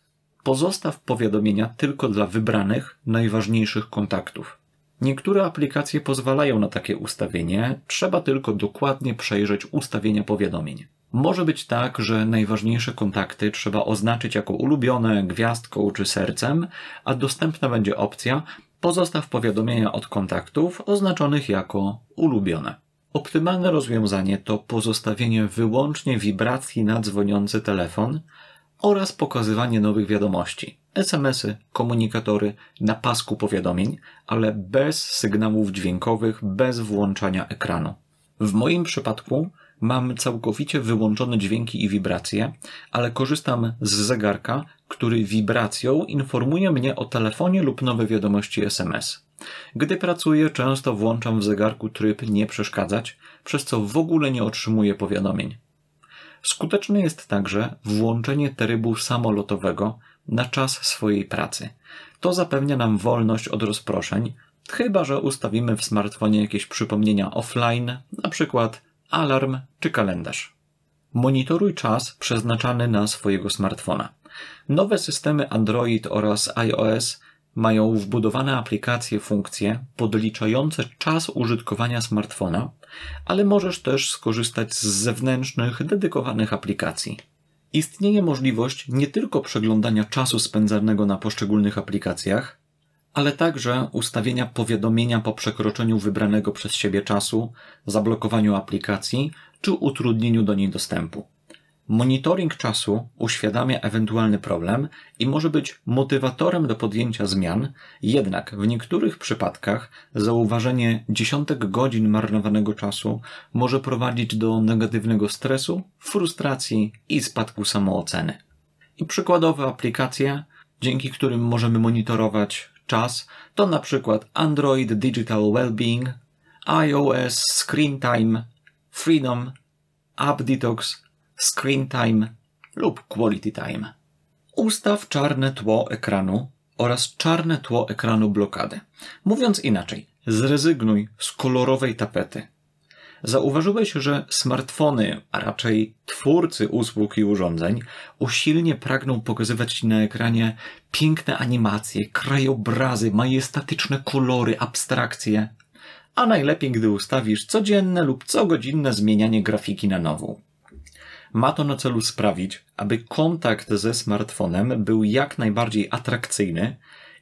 Speaker 1: pozostaw powiadomienia tylko dla wybranych, najważniejszych kontaktów. Niektóre aplikacje pozwalają na takie ustawienie, trzeba tylko dokładnie przejrzeć ustawienia powiadomień. Może być tak, że najważniejsze kontakty trzeba oznaczyć jako ulubione gwiazdką czy sercem, a dostępna będzie opcja pozostaw powiadomienia od kontaktów oznaczonych jako ulubione. Optymalne rozwiązanie to pozostawienie wyłącznie wibracji na dzwoniący telefon oraz pokazywanie nowych wiadomości. SMS-y, komunikatory na pasku powiadomień, ale bez sygnałów dźwiękowych, bez włączania ekranu. W moim przypadku mam całkowicie wyłączone dźwięki i wibracje, ale korzystam z zegarka, który wibracją informuje mnie o telefonie lub nowe wiadomości SMS. Gdy pracuję, często włączam w zegarku tryb nie przeszkadzać, przez co w ogóle nie otrzymuję powiadomień. Skuteczne jest także włączenie trybu samolotowego na czas swojej pracy. To zapewnia nam wolność od rozproszeń, chyba że ustawimy w smartfonie jakieś przypomnienia offline, na przykład alarm czy kalendarz. Monitoruj czas przeznaczany na swojego smartfona. Nowe systemy Android oraz iOS mają wbudowane aplikacje, funkcje podliczające czas użytkowania smartfona, ale możesz też skorzystać z zewnętrznych, dedykowanych aplikacji. Istnieje możliwość nie tylko przeglądania czasu spędzanego na poszczególnych aplikacjach, ale także ustawienia powiadomienia po przekroczeniu wybranego przez siebie czasu, zablokowaniu aplikacji czy utrudnieniu do niej dostępu. Monitoring czasu uświadamia ewentualny problem i może być motywatorem do podjęcia zmian, jednak w niektórych przypadkach zauważenie dziesiątek godzin marnowanego czasu może prowadzić do negatywnego stresu, frustracji i spadku samooceny. I przykładowe aplikacje, dzięki którym możemy monitorować czas to na przykład Android Digital Wellbeing, iOS Screen Time, Freedom, App Detox, Screen Time lub Quality Time. Ustaw czarne tło ekranu oraz czarne tło ekranu blokady. Mówiąc inaczej, zrezygnuj z kolorowej tapety. Zauważyłeś, że smartfony, a raczej twórcy usług i urządzeń, usilnie pragną pokazywać Ci na ekranie piękne animacje, krajobrazy, majestatyczne kolory, abstrakcje. A najlepiej, gdy ustawisz codzienne lub cogodzinne zmienianie grafiki na nową. Ma to na celu sprawić, aby kontakt ze smartfonem był jak najbardziej atrakcyjny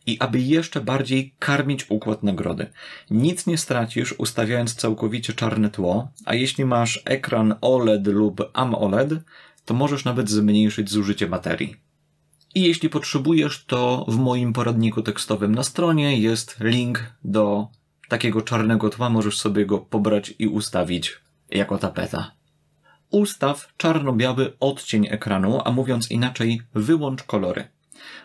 Speaker 1: i aby jeszcze bardziej karmić układ nagrody. Nic nie stracisz ustawiając całkowicie czarne tło, a jeśli masz ekran OLED lub AMOLED, to możesz nawet zmniejszyć zużycie baterii. I jeśli potrzebujesz, to w moim poradniku tekstowym na stronie jest link do takiego czarnego tła, możesz sobie go pobrać i ustawić jako tapeta. Ustaw czarno-biały odcień ekranu, a mówiąc inaczej, wyłącz kolory.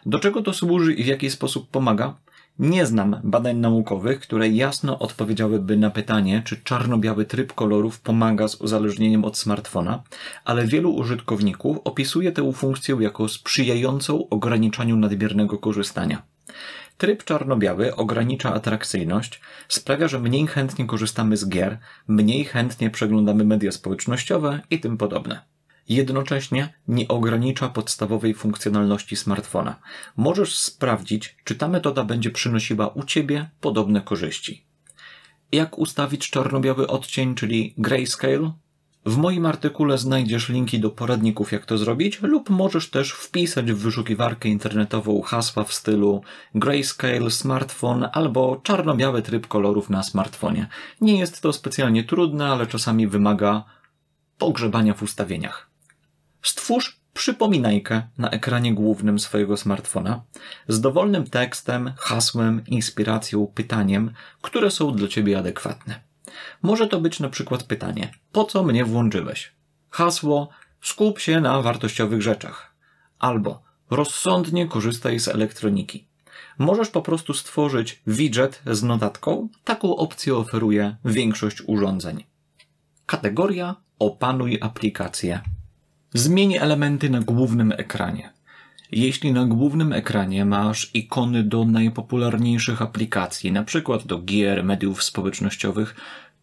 Speaker 1: Do czego to służy i w jaki sposób pomaga? Nie znam badań naukowych, które jasno odpowiedziałyby na pytanie, czy czarno-biały tryb kolorów pomaga z uzależnieniem od smartfona, ale wielu użytkowników opisuje tę funkcję jako sprzyjającą ograniczaniu nadmiernego korzystania. Tryb czarno-biały ogranicza atrakcyjność, sprawia, że mniej chętnie korzystamy z gier, mniej chętnie przeglądamy media społecznościowe i tym podobne jednocześnie nie ogranicza podstawowej funkcjonalności smartfona. Możesz sprawdzić, czy ta metoda będzie przynosiła u Ciebie podobne korzyści. Jak ustawić czarno-biały odcień, czyli grayscale? W moim artykule znajdziesz linki do poradników, jak to zrobić, lub możesz też wpisać w wyszukiwarkę internetową hasła w stylu grayscale smartphone albo czarno-biały tryb kolorów na smartfonie. Nie jest to specjalnie trudne, ale czasami wymaga pogrzebania w ustawieniach. Stwórz przypominajkę na ekranie głównym swojego smartfona z dowolnym tekstem, hasłem, inspiracją, pytaniem, które są dla Ciebie adekwatne. Może to być na przykład pytanie: Po co mnie włączyłeś? Hasło: Skup się na wartościowych rzeczach. Albo rozsądnie korzystaj z elektroniki. Możesz po prostu stworzyć widget z notatką. Taką opcję oferuje większość urządzeń. Kategoria Opanuj aplikację Zmień elementy na głównym ekranie. Jeśli na głównym ekranie masz ikony do najpopularniejszych aplikacji, np. do gier, mediów społecznościowych,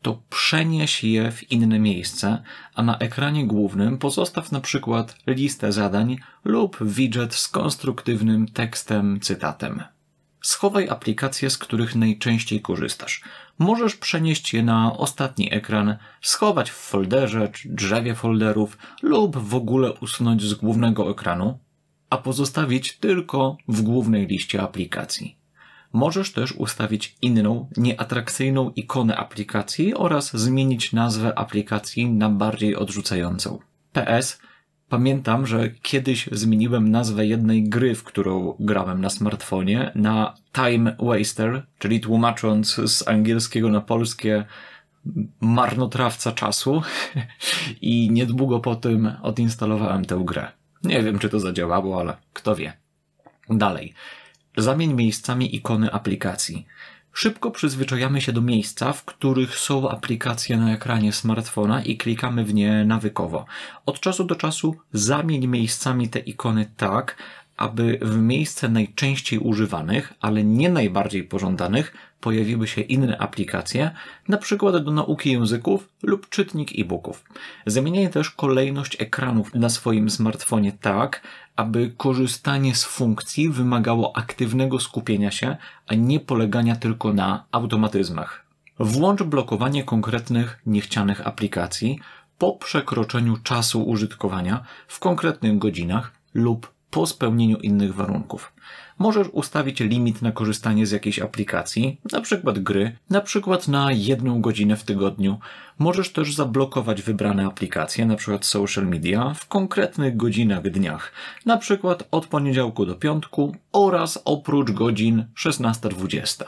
Speaker 1: to przenieś je w inne miejsce, a na ekranie głównym pozostaw np. listę zadań lub widget z konstruktywnym tekstem, cytatem. Schowaj aplikacje, z których najczęściej korzystasz możesz przenieść je na ostatni ekran, schować w folderze czy drzewie folderów lub w ogóle usunąć z głównego ekranu, a pozostawić tylko w głównej liście aplikacji. Możesz też ustawić inną, nieatrakcyjną ikonę aplikacji oraz zmienić nazwę aplikacji na bardziej odrzucającą. PS Pamiętam, że kiedyś zmieniłem nazwę jednej gry, w którą grałem na smartfonie, na Time Waster, czyli tłumacząc z angielskiego na polskie marnotrawca czasu <laughs> i niedługo po tym odinstalowałem tę grę. Nie wiem, czy to zadziałało, ale kto wie. Dalej. Zamień miejscami ikony aplikacji. Szybko przyzwyczajamy się do miejsca, w których są aplikacje na ekranie smartfona i klikamy w nie nawykowo. Od czasu do czasu zamień miejscami te ikony tak, aby w miejsce najczęściej używanych, ale nie najbardziej pożądanych, pojawiły się inne aplikacje, na przykład do nauki języków lub czytnik e-booków. Zamieniaj też kolejność ekranów na swoim smartfonie tak, aby korzystanie z funkcji wymagało aktywnego skupienia się, a nie polegania tylko na automatyzmach. Włącz blokowanie konkretnych niechcianych aplikacji po przekroczeniu czasu użytkowania w konkretnych godzinach lub po spełnieniu innych warunków. Możesz ustawić limit na korzystanie z jakiejś aplikacji, na przykład gry, na przykład na jedną godzinę w tygodniu. Możesz też zablokować wybrane aplikacje, na przykład social media, w konkretnych godzinach dniach, na przykład od poniedziałku do piątku oraz oprócz godzin 16-20.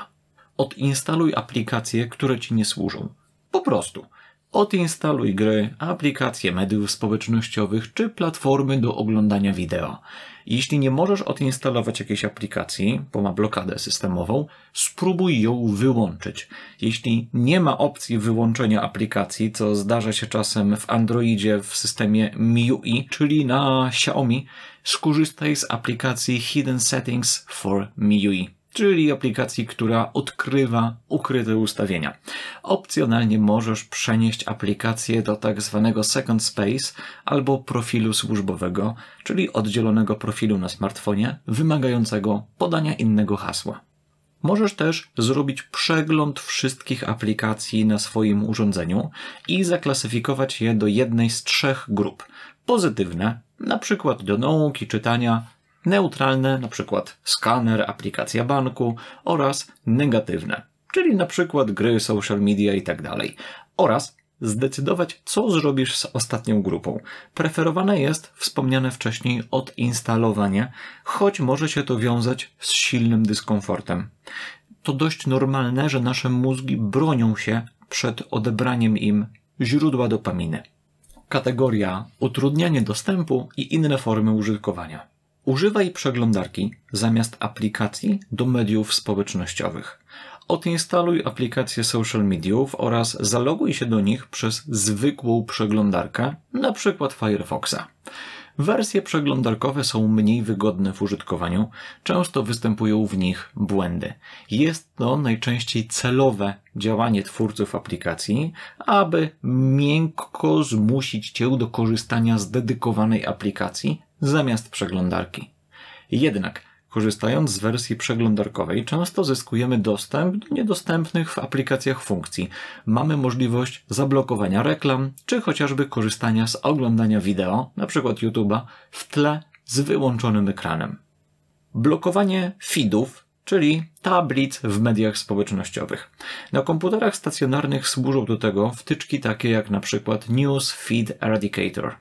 Speaker 1: Odinstaluj aplikacje, które ci nie służą. Po prostu. Odinstaluj gry, aplikacje mediów społecznościowych czy platformy do oglądania wideo. Jeśli nie możesz odinstalować jakiejś aplikacji, bo ma blokadę systemową, spróbuj ją wyłączyć. Jeśli nie ma opcji wyłączenia aplikacji, co zdarza się czasem w Androidzie w systemie MIUI, czyli na Xiaomi, skorzystaj z aplikacji Hidden Settings for MIUI czyli aplikacji, która odkrywa ukryte ustawienia. Opcjonalnie możesz przenieść aplikację do tak zwanego Second Space albo profilu służbowego, czyli oddzielonego profilu na smartfonie wymagającego podania innego hasła. Możesz też zrobić przegląd wszystkich aplikacji na swoim urządzeniu i zaklasyfikować je do jednej z trzech grup. Pozytywne, na przykład do nauki, czytania, neutralne, na przykład skaner, aplikacja banku oraz negatywne, czyli na przykład gry, social media itd. Tak oraz zdecydować, co zrobisz z ostatnią grupą. Preferowane jest wspomniane wcześniej odinstalowanie, choć może się to wiązać z silnym dyskomfortem. To dość normalne, że nasze mózgi bronią się przed odebraniem im źródła dopaminy. Kategoria utrudnianie dostępu i inne formy użytkowania. Używaj przeglądarki zamiast aplikacji do mediów społecznościowych. Odinstaluj aplikacje social mediów oraz zaloguj się do nich przez zwykłą przeglądarkę, np. Firefoxa. Wersje przeglądarkowe są mniej wygodne w użytkowaniu, często występują w nich błędy. Jest to najczęściej celowe działanie twórców aplikacji, aby miękko zmusić Cię do korzystania z dedykowanej aplikacji zamiast przeglądarki. Jednak Korzystając z wersji przeglądarkowej, często zyskujemy dostęp do niedostępnych w aplikacjach funkcji. Mamy możliwość zablokowania reklam, czy chociażby korzystania z oglądania wideo, np. YouTube'a, w tle z wyłączonym ekranem. Blokowanie feedów czyli tablic w mediach społecznościowych. Na komputerach stacjonarnych służą do tego wtyczki takie jak np. News Feed Eradicator.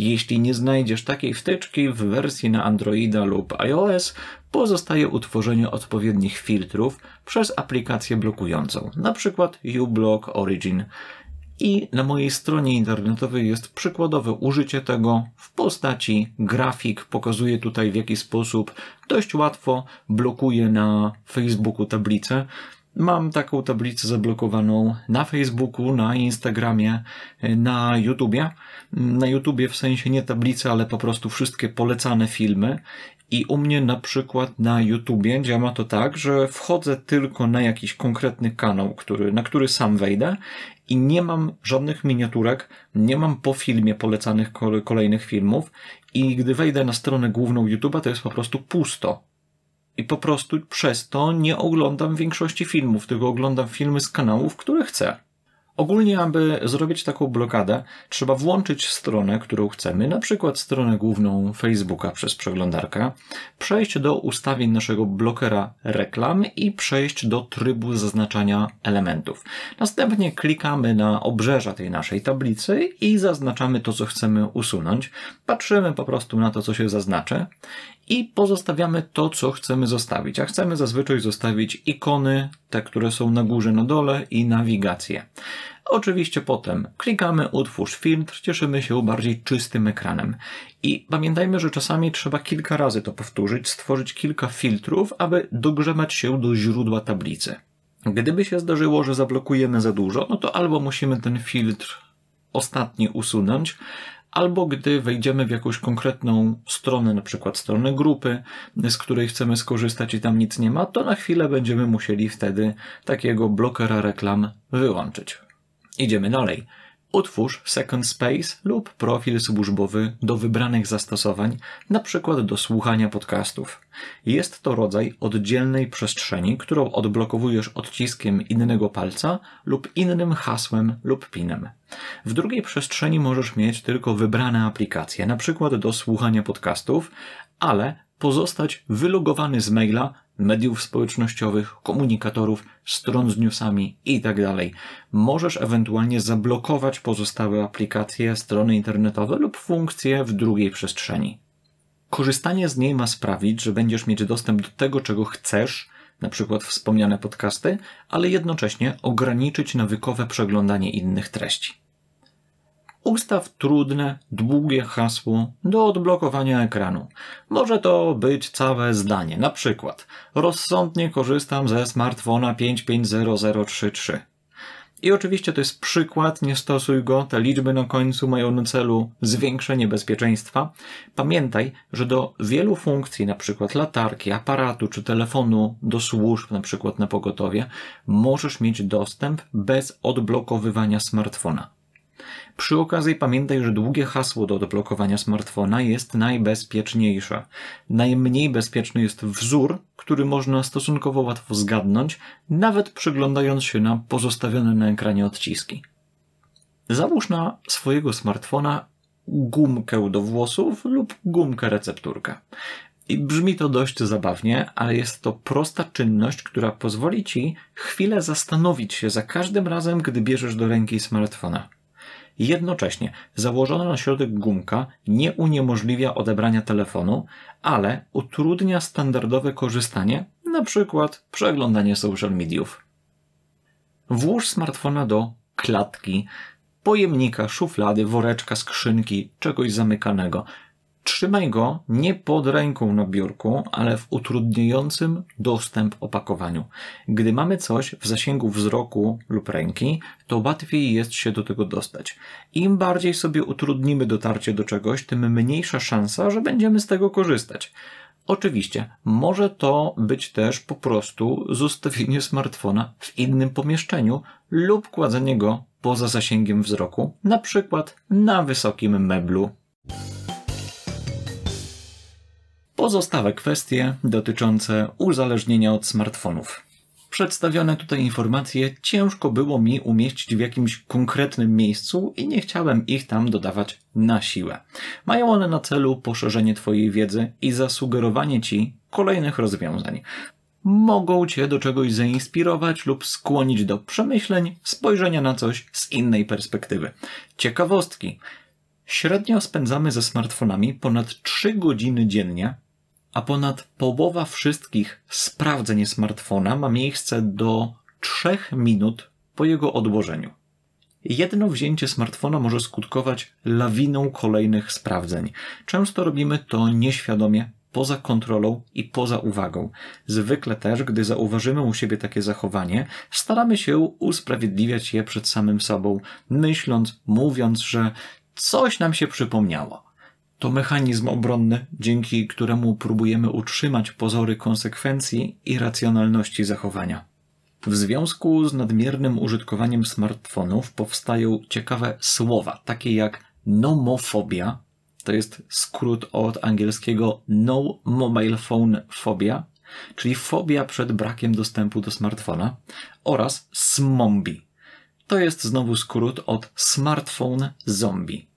Speaker 1: Jeśli nie znajdziesz takiej wtyczki w wersji na Androida lub iOS, pozostaje utworzenie odpowiednich filtrów przez aplikację blokującą, np. uBlock Origin. I na mojej stronie internetowej jest przykładowe użycie tego w postaci grafik. Pokazuje tutaj w jaki sposób dość łatwo blokuje na Facebooku tablicę. Mam taką tablicę zablokowaną na Facebooku, na Instagramie, na YouTubie. Na YouTubie w sensie nie tablicę, ale po prostu wszystkie polecane filmy. I u mnie na przykład na YouTubie działa to tak, że wchodzę tylko na jakiś konkretny kanał, który, na który sam wejdę i nie mam żadnych miniaturek, nie mam po filmie polecanych kolejnych filmów i gdy wejdę na stronę główną YouTube'a, to jest po prostu pusto i po prostu przez to nie oglądam większości filmów, tylko oglądam filmy z kanałów, które chcę. Ogólnie, aby zrobić taką blokadę, trzeba włączyć stronę, którą chcemy, na przykład stronę główną Facebooka przez przeglądarkę, przejść do ustawień naszego blokera reklam i przejść do trybu zaznaczania elementów. Następnie klikamy na obrzeża tej naszej tablicy i zaznaczamy to, co chcemy usunąć. Patrzymy po prostu na to, co się zaznaczy i pozostawiamy to, co chcemy zostawić. A chcemy zazwyczaj zostawić ikony, te, które są na górze, na dole i nawigację. Oczywiście potem klikamy utwórz filtr, cieszymy się bardziej czystym ekranem. I pamiętajmy, że czasami trzeba kilka razy to powtórzyć, stworzyć kilka filtrów, aby dogrzemać się do źródła tablicy. Gdyby się zdarzyło, że zablokujemy za dużo, no to albo musimy ten filtr ostatni usunąć, albo gdy wejdziemy w jakąś konkretną stronę, na przykład stronę grupy, z której chcemy skorzystać i tam nic nie ma, to na chwilę będziemy musieli wtedy takiego blokera reklam wyłączyć. Idziemy dalej. Utwórz Second Space lub profil służbowy do wybranych zastosowań, np. do słuchania podcastów. Jest to rodzaj oddzielnej przestrzeni, którą odblokowujesz odciskiem innego palca lub innym hasłem lub pinem. W drugiej przestrzeni możesz mieć tylko wybrane aplikacje, np. do słuchania podcastów, ale pozostać wylogowany z maila mediów społecznościowych, komunikatorów, stron z newsami itd. Tak Możesz ewentualnie zablokować pozostałe aplikacje, strony internetowe lub funkcje w drugiej przestrzeni. Korzystanie z niej ma sprawić, że będziesz mieć dostęp do tego, czego chcesz, na przykład wspomniane podcasty, ale jednocześnie ograniczyć nawykowe przeglądanie innych treści. Ustaw trudne, długie hasło do odblokowania ekranu. Może to być całe zdanie, na przykład rozsądnie korzystam ze smartfona 550033. I oczywiście to jest przykład, nie stosuj go, te liczby na końcu mają na celu zwiększenie bezpieczeństwa. Pamiętaj, że do wielu funkcji, na przykład latarki, aparatu czy telefonu do służb, na przykład na pogotowie, możesz mieć dostęp bez odblokowywania smartfona. Przy okazji pamiętaj, że długie hasło do odblokowania smartfona jest najbezpieczniejsze. Najmniej bezpieczny jest wzór, który można stosunkowo łatwo zgadnąć, nawet przyglądając się na pozostawione na ekranie odciski. Załóż na swojego smartfona gumkę do włosów lub gumkę recepturkę. I brzmi to dość zabawnie, ale jest to prosta czynność, która pozwoli ci chwilę zastanowić się za każdym razem, gdy bierzesz do ręki smartfona. Jednocześnie założona na środek gumka nie uniemożliwia odebrania telefonu, ale utrudnia standardowe korzystanie, np. przeglądanie social mediów. Włóż smartfona do klatki, pojemnika, szuflady, woreczka, skrzynki, czegoś zamykanego – Trzymaj go nie pod ręką na biurku, ale w utrudniającym dostęp opakowaniu. Gdy mamy coś w zasięgu wzroku lub ręki, to łatwiej jest się do tego dostać. Im bardziej sobie utrudnimy dotarcie do czegoś, tym mniejsza szansa, że będziemy z tego korzystać. Oczywiście, może to być też po prostu zostawienie smartfona w innym pomieszczeniu lub kładzenie go poza zasięgiem wzroku, na przykład na wysokim meblu. Pozostałe kwestie dotyczące uzależnienia od smartfonów. Przedstawione tutaj informacje ciężko było mi umieścić w jakimś konkretnym miejscu i nie chciałem ich tam dodawać na siłę. Mają one na celu poszerzenie Twojej wiedzy i zasugerowanie Ci kolejnych rozwiązań. Mogą Cię do czegoś zainspirować lub skłonić do przemyśleń, spojrzenia na coś z innej perspektywy. Ciekawostki. Średnio spędzamy ze smartfonami ponad 3 godziny dziennie, a ponad połowa wszystkich sprawdzeń smartfona ma miejsce do 3 minut po jego odłożeniu. Jedno wzięcie smartfona może skutkować lawiną kolejnych sprawdzeń. Często robimy to nieświadomie, poza kontrolą i poza uwagą. Zwykle też, gdy zauważymy u siebie takie zachowanie, staramy się usprawiedliwiać je przed samym sobą, myśląc, mówiąc, że coś nam się przypomniało. To mechanizm obronny, dzięki któremu próbujemy utrzymać pozory konsekwencji i racjonalności zachowania. W związku z nadmiernym użytkowaniem smartfonów powstają ciekawe słowa, takie jak nomofobia, to jest skrót od angielskiego no mobile phone phobia, czyli fobia przed brakiem dostępu do smartfona, oraz smombi, to jest znowu skrót od smartphone zombie.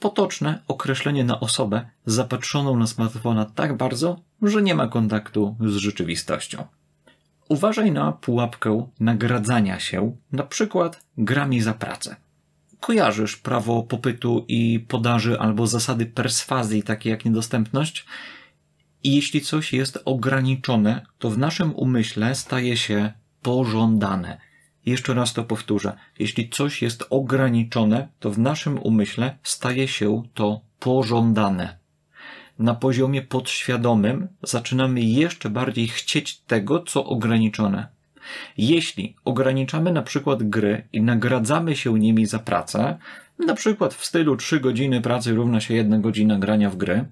Speaker 1: Potoczne określenie na osobę zapatrzoną na smartfona tak bardzo, że nie ma kontaktu z rzeczywistością. Uważaj na pułapkę nagradzania się, na przykład grami za pracę. Kojarzysz prawo popytu i podaży albo zasady perswazji, takie jak niedostępność? I jeśli coś jest ograniczone, to w naszym umyśle staje się pożądane – jeszcze raz to powtórzę. Jeśli coś jest ograniczone, to w naszym umyśle staje się to pożądane. Na poziomie podświadomym zaczynamy jeszcze bardziej chcieć tego, co ograniczone. Jeśli ograniczamy na przykład gry i nagradzamy się nimi za pracę, na przykład w stylu 3 godziny pracy równa się 1 godzina grania w gry,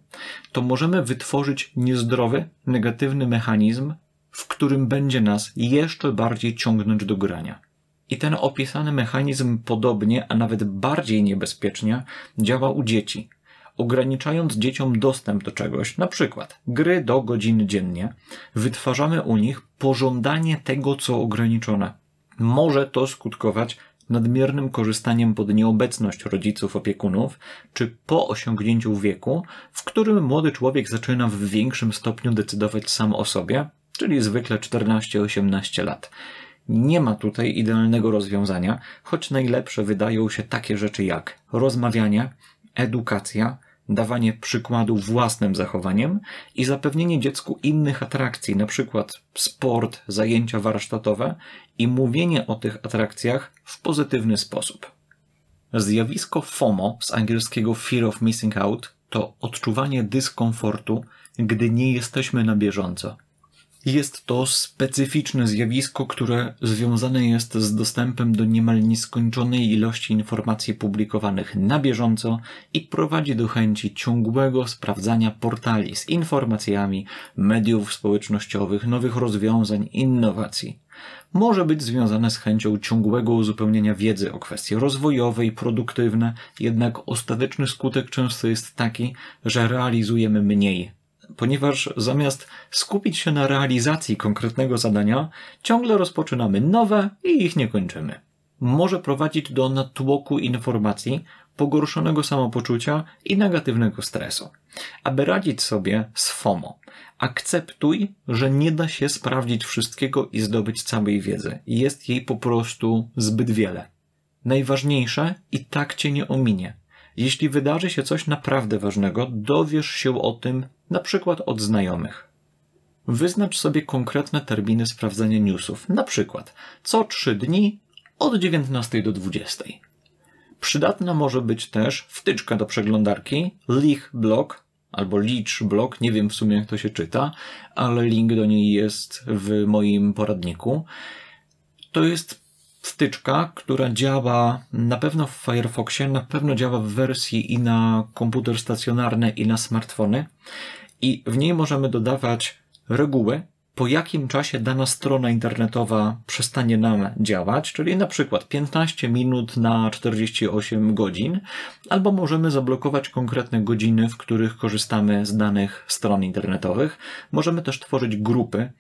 Speaker 1: to możemy wytworzyć niezdrowy, negatywny mechanizm, w którym będzie nas jeszcze bardziej ciągnąć do grania. I ten opisany mechanizm podobnie, a nawet bardziej niebezpiecznie działa u dzieci, ograniczając dzieciom dostęp do czegoś, na przykład gry do godziny dziennie, wytwarzamy u nich pożądanie tego, co ograniczone. Może to skutkować nadmiernym korzystaniem pod nieobecność rodziców, opiekunów, czy po osiągnięciu wieku, w którym młody człowiek zaczyna w większym stopniu decydować sam o sobie, czyli zwykle 14-18 lat. Nie ma tutaj idealnego rozwiązania, choć najlepsze wydają się takie rzeczy jak rozmawianie, edukacja, dawanie przykładu własnym zachowaniem i zapewnienie dziecku innych atrakcji, np. sport, zajęcia warsztatowe i mówienie o tych atrakcjach w pozytywny sposób. Zjawisko FOMO z angielskiego Fear of Missing Out to odczuwanie dyskomfortu, gdy nie jesteśmy na bieżąco jest to specyficzne zjawisko, które związane jest z dostępem do niemal nieskończonej ilości informacji publikowanych na bieżąco i prowadzi do chęci ciągłego sprawdzania portali z informacjami, mediów społecznościowych, nowych rozwiązań, innowacji. Może być związane z chęcią ciągłego uzupełnienia wiedzy o kwestie rozwojowe i produktywne, jednak ostateczny skutek często jest taki, że realizujemy mniej ponieważ zamiast skupić się na realizacji konkretnego zadania, ciągle rozpoczynamy nowe i ich nie kończymy. Może prowadzić do natłoku informacji, pogorszonego samopoczucia i negatywnego stresu. Aby radzić sobie z FOMO, akceptuj, że nie da się sprawdzić wszystkiego i zdobyć całej wiedzy. Jest jej po prostu zbyt wiele. Najważniejsze i tak cię nie ominie. Jeśli wydarzy się coś naprawdę ważnego, dowiesz się o tym na przykład od znajomych. Wyznacz sobie konkretne terminy sprawdzania newsów, na przykład co 3 dni od 19 do 20. Przydatna może być też wtyczka do przeglądarki, Lich albo Leech nie wiem w sumie jak to się czyta, ale link do niej jest w moim poradniku. To jest wtyczka, która działa na pewno w Firefoxie, na pewno działa w wersji i na komputer stacjonarny, i na smartfony i w niej możemy dodawać reguły, po jakim czasie dana strona internetowa przestanie nam działać, czyli na przykład 15 minut na 48 godzin, albo możemy zablokować konkretne godziny, w których korzystamy z danych stron internetowych. Możemy też tworzyć grupy,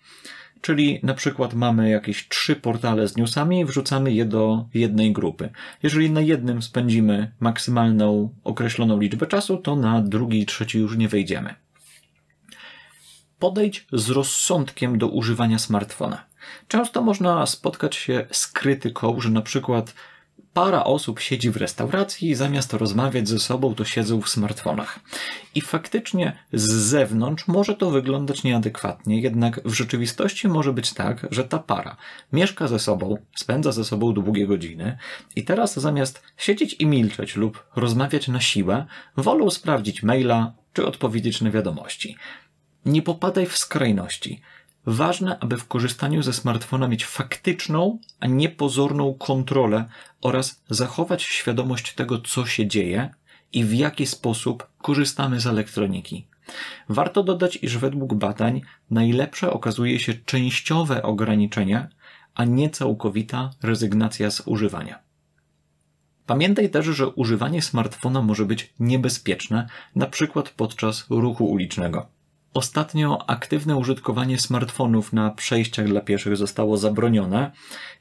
Speaker 1: czyli na przykład mamy jakieś trzy portale z newsami i wrzucamy je do jednej grupy. Jeżeli na jednym spędzimy maksymalną określoną liczbę czasu, to na drugi i trzeci już nie wejdziemy podejdź z rozsądkiem do używania smartfona. Często można spotkać się z krytyką, że na przykład para osób siedzi w restauracji i zamiast rozmawiać ze sobą, to siedzą w smartfonach. I faktycznie z zewnątrz może to wyglądać nieadekwatnie, jednak w rzeczywistości może być tak, że ta para mieszka ze sobą, spędza ze sobą długie godziny i teraz zamiast siedzieć i milczeć lub rozmawiać na siłę, wolą sprawdzić maila czy odpowiedzieć na wiadomości. Nie popadaj w skrajności. Ważne, aby w korzystaniu ze smartfona mieć faktyczną, a nie pozorną kontrolę oraz zachować świadomość tego, co się dzieje i w jaki sposób korzystamy z elektroniki. Warto dodać, iż według badań najlepsze okazuje się częściowe ograniczenie, a nie całkowita rezygnacja z używania. Pamiętaj też, że używanie smartfona może być niebezpieczne, na przykład podczas ruchu ulicznego. Ostatnio aktywne użytkowanie smartfonów na przejściach dla pieszych zostało zabronione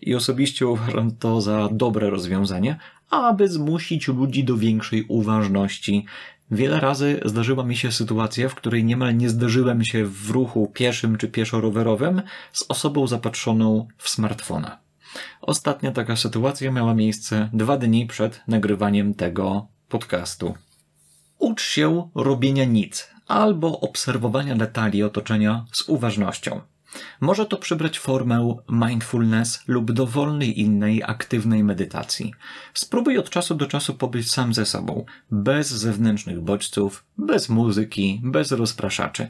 Speaker 1: i osobiście uważam to za dobre rozwiązanie, aby zmusić ludzi do większej uważności. Wiele razy zdarzyła mi się sytuacja, w której niemal nie zderzyłem się w ruchu pieszym czy pieszo-rowerowym z osobą zapatrzoną w smartfona. Ostatnia taka sytuacja miała miejsce dwa dni przed nagrywaniem tego podcastu. Ucz się robienia nic albo obserwowania detali otoczenia z uważnością. Może to przybrać formę mindfulness lub dowolnej innej aktywnej medytacji. Spróbuj od czasu do czasu pobyć sam ze sobą, bez zewnętrznych bodźców, bez muzyki, bez rozpraszaczy.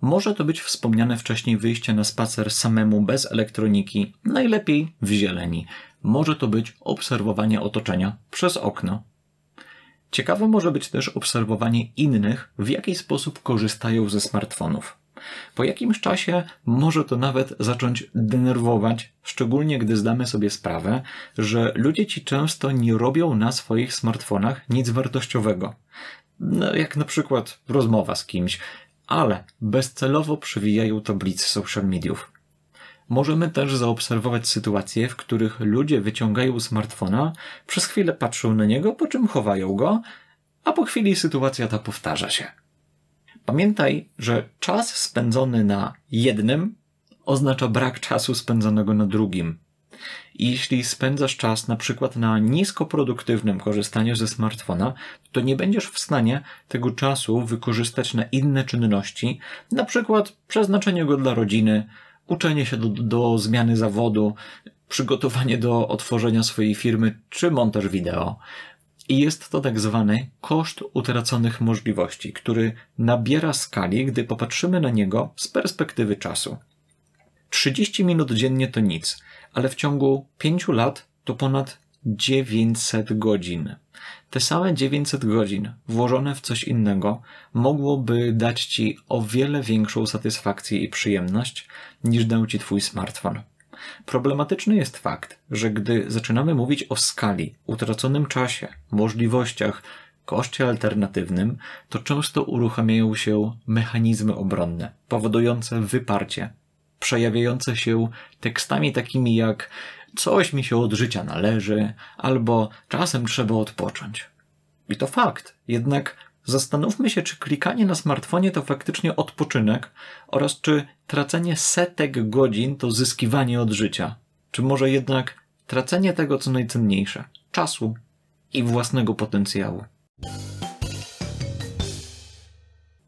Speaker 1: Może to być wspomniane wcześniej wyjście na spacer samemu bez elektroniki, najlepiej w zieleni. Może to być obserwowanie otoczenia przez okno. Ciekawe może być też obserwowanie innych, w jaki sposób korzystają ze smartfonów. Po jakimś czasie może to nawet zacząć denerwować, szczególnie gdy zdamy sobie sprawę, że ludzie ci często nie robią na swoich smartfonach nic wartościowego. No, jak na przykład rozmowa z kimś, ale bezcelowo przewijają tablicy social mediów. Możemy też zaobserwować sytuacje, w których ludzie wyciągają smartfona, przez chwilę patrzą na niego, po czym chowają go, a po chwili sytuacja ta powtarza się. Pamiętaj, że czas spędzony na jednym oznacza brak czasu spędzonego na drugim. Jeśli spędzasz czas na przykład na niskoproduktywnym korzystaniu ze smartfona, to nie będziesz w stanie tego czasu wykorzystać na inne czynności, na przykład przeznaczenie go dla rodziny, uczenie się do, do zmiany zawodu, przygotowanie do otworzenia swojej firmy czy montaż wideo. I jest to tak zwany koszt utraconych możliwości, który nabiera skali, gdy popatrzymy na niego z perspektywy czasu. 30 minut dziennie to nic, ale w ciągu 5 lat to ponad 900 godzin. Te same 900 godzin włożone w coś innego mogłoby dać Ci o wiele większą satysfakcję i przyjemność niż dał Ci Twój smartfon. Problematyczny jest fakt, że gdy zaczynamy mówić o skali, utraconym czasie, możliwościach, koszcie alternatywnym, to często uruchamiają się mechanizmy obronne, powodujące wyparcie, przejawiające się tekstami takimi jak coś mi się od życia należy, albo czasem trzeba odpocząć. I to fakt. Jednak zastanówmy się, czy klikanie na smartfonie to faktycznie odpoczynek oraz czy tracenie setek godzin to zyskiwanie od życia. Czy może jednak tracenie tego, co najcenniejsze czasu i własnego potencjału.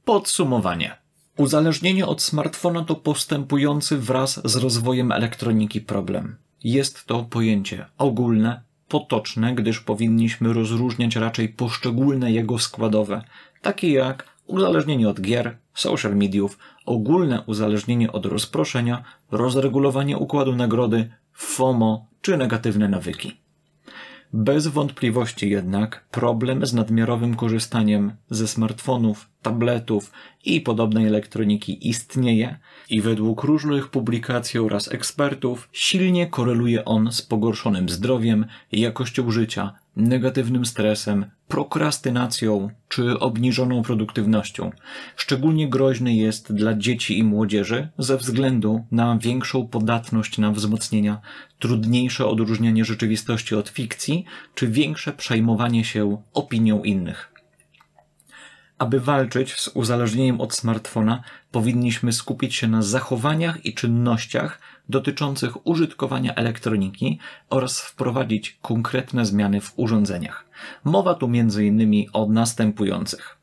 Speaker 1: Podsumowanie. Uzależnienie od smartfona to postępujący wraz z rozwojem elektroniki problem. Jest to pojęcie ogólne, potoczne, gdyż powinniśmy rozróżniać raczej poszczególne jego składowe, takie jak uzależnienie od gier, social mediów, ogólne uzależnienie od rozproszenia, rozregulowanie układu nagrody, FOMO czy negatywne nawyki. Bez wątpliwości jednak problem z nadmiarowym korzystaniem ze smartfonów, tabletów i podobnej elektroniki istnieje i według różnych publikacji oraz ekspertów silnie koreluje on z pogorszonym zdrowiem, jakością życia, negatywnym stresem, prokrastynacją czy obniżoną produktywnością. Szczególnie groźny jest dla dzieci i młodzieży ze względu na większą podatność na wzmocnienia, trudniejsze odróżnianie rzeczywistości od fikcji czy większe przejmowanie się opinią innych. Aby walczyć z uzależnieniem od smartfona, powinniśmy skupić się na zachowaniach i czynnościach, dotyczących użytkowania elektroniki oraz wprowadzić konkretne zmiany w urządzeniach. Mowa tu m.in. o następujących.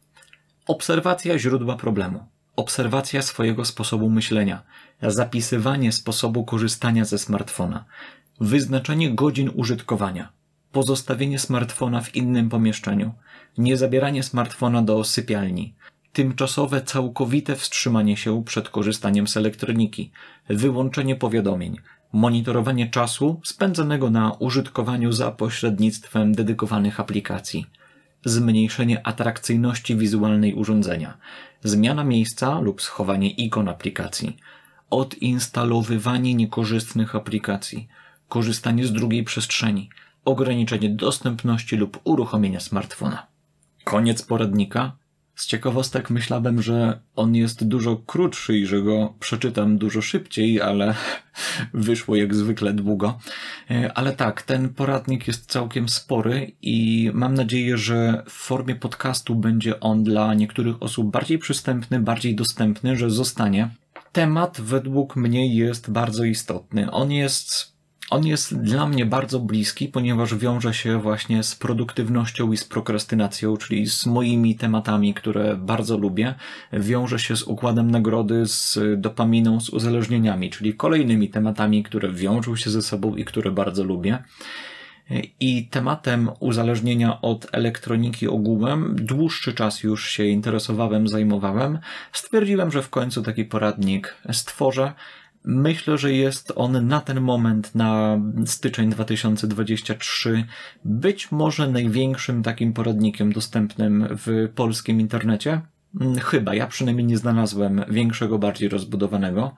Speaker 1: Obserwacja źródła problemu, obserwacja swojego sposobu myślenia, zapisywanie sposobu korzystania ze smartfona, wyznaczenie godzin użytkowania, pozostawienie smartfona w innym pomieszczeniu, niezabieranie smartfona do sypialni, tymczasowe całkowite wstrzymanie się przed korzystaniem z elektroniki, wyłączenie powiadomień, monitorowanie czasu spędzonego na użytkowaniu za pośrednictwem dedykowanych aplikacji, zmniejszenie atrakcyjności wizualnej urządzenia, zmiana miejsca lub schowanie ikon aplikacji, odinstalowywanie niekorzystnych aplikacji, korzystanie z drugiej przestrzeni, ograniczenie dostępności lub uruchomienia smartfona. Koniec poradnika z ciekawostek myślałem, że on jest dużo krótszy i że go przeczytam dużo szybciej, ale <laughs> wyszło jak zwykle długo. E, ale tak, ten poradnik jest całkiem spory i mam nadzieję, że w formie podcastu będzie on dla niektórych osób bardziej przystępny, bardziej dostępny, że zostanie. Temat według mnie jest bardzo istotny. On jest on jest dla mnie bardzo bliski, ponieważ wiąże się właśnie z produktywnością i z prokrastynacją, czyli z moimi tematami, które bardzo lubię. Wiąże się z układem nagrody, z dopaminą, z uzależnieniami, czyli kolejnymi tematami, które wiążą się ze sobą i które bardzo lubię. I tematem uzależnienia od elektroniki ogółem dłuższy czas już się interesowałem, zajmowałem. Stwierdziłem, że w końcu taki poradnik stworzę Myślę, że jest on na ten moment, na styczeń 2023, być może największym takim poradnikiem dostępnym w polskim internecie. Mm, chyba, ja przynajmniej nie znalazłem większego, bardziej rozbudowanego.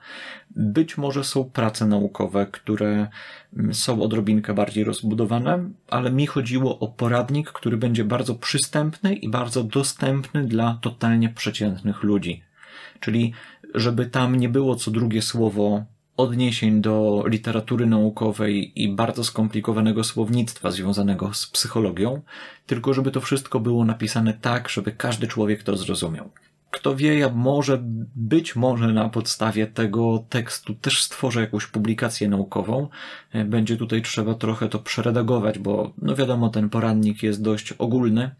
Speaker 1: Być może są prace naukowe, które mm, są odrobinkę bardziej rozbudowane, ale mi chodziło o poradnik, który będzie bardzo przystępny i bardzo dostępny dla totalnie przeciętnych ludzi. Czyli żeby tam nie było co drugie słowo odniesień do literatury naukowej i bardzo skomplikowanego słownictwa związanego z psychologią, tylko żeby to wszystko było napisane tak, żeby każdy człowiek to zrozumiał. Kto wie, ja może, być może na podstawie tego tekstu też stworzę jakąś publikację naukową. E, będzie tutaj trzeba trochę to przeredagować, bo no wiadomo, ten porannik jest dość ogólny.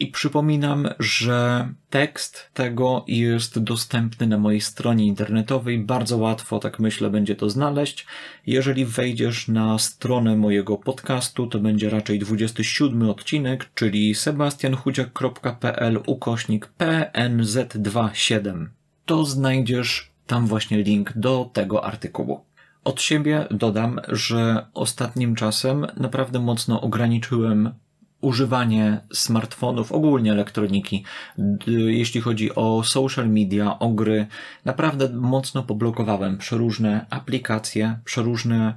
Speaker 1: I przypominam, że tekst tego jest dostępny na mojej stronie internetowej. Bardzo łatwo, tak myślę, będzie to znaleźć. Jeżeli wejdziesz na stronę mojego podcastu, to będzie raczej 27 odcinek, czyli sebastianchudziak.pl ukośnik PNZ27. To znajdziesz tam właśnie link do tego artykułu. Od siebie dodam, że ostatnim czasem naprawdę mocno ograniczyłem używanie smartfonów, ogólnie elektroniki, jeśli chodzi o social media, o gry, naprawdę mocno poblokowałem przeróżne aplikacje, przeróżne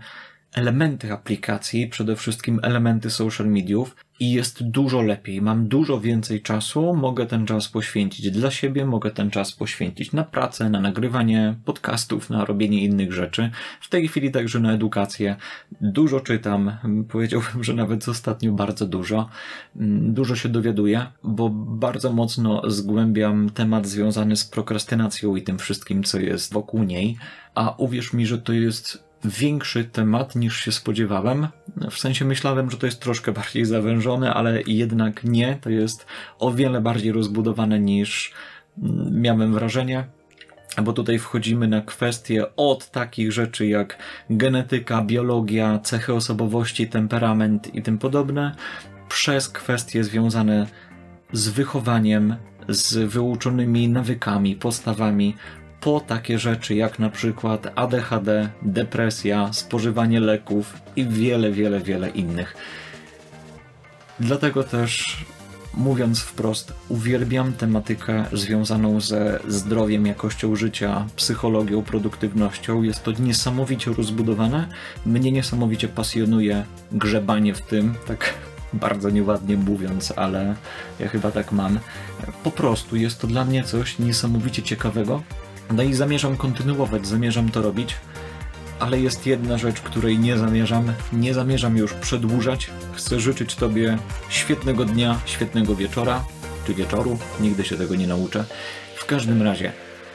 Speaker 1: elementy aplikacji, przede wszystkim elementy social mediów i jest dużo lepiej. Mam dużo więcej czasu, mogę ten czas poświęcić dla siebie, mogę ten czas poświęcić na pracę, na nagrywanie podcastów, na robienie innych rzeczy. W tej chwili także na edukację. Dużo czytam, <laughs> powiedziałbym, że nawet ostatnio bardzo dużo. Mm, dużo się dowiaduję, bo bardzo mocno zgłębiam temat związany z prokrastynacją i tym wszystkim, co jest wokół niej. A uwierz mi, że to jest większy temat niż się spodziewałem. W sensie myślałem, że to jest troszkę bardziej zawężone, ale jednak nie. To jest o wiele bardziej rozbudowane niż mm, miałem wrażenie bo tutaj wchodzimy na kwestie od takich rzeczy jak genetyka, biologia, cechy osobowości, temperament i tym podobne, przez kwestie związane z wychowaniem, z wyuczonymi nawykami, postawami, po takie rzeczy jak na przykład ADHD, depresja, spożywanie leków i wiele, wiele, wiele innych. Dlatego też, mówiąc wprost, uwielbiam tematykę związaną ze zdrowiem, jakością życia, psychologią, produktywnością. Jest to niesamowicie rozbudowane. Mnie niesamowicie pasjonuje grzebanie w tym, tak <laughs> bardzo nieładnie mówiąc, ale ja chyba tak mam. Po prostu jest to dla mnie coś niesamowicie ciekawego, no i zamierzam kontynuować, zamierzam to robić, ale jest jedna rzecz, której nie zamierzam, nie zamierzam już przedłużać. Chcę życzyć Tobie świetnego dnia, świetnego wieczora, czy wieczoru, nigdy się tego nie nauczę. W każdym razie,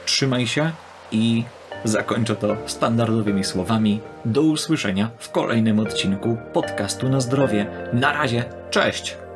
Speaker 1: trzymaj się i zakończę to standardowymi słowami. Do usłyszenia w kolejnym odcinku podcastu na zdrowie. Na razie, cześć!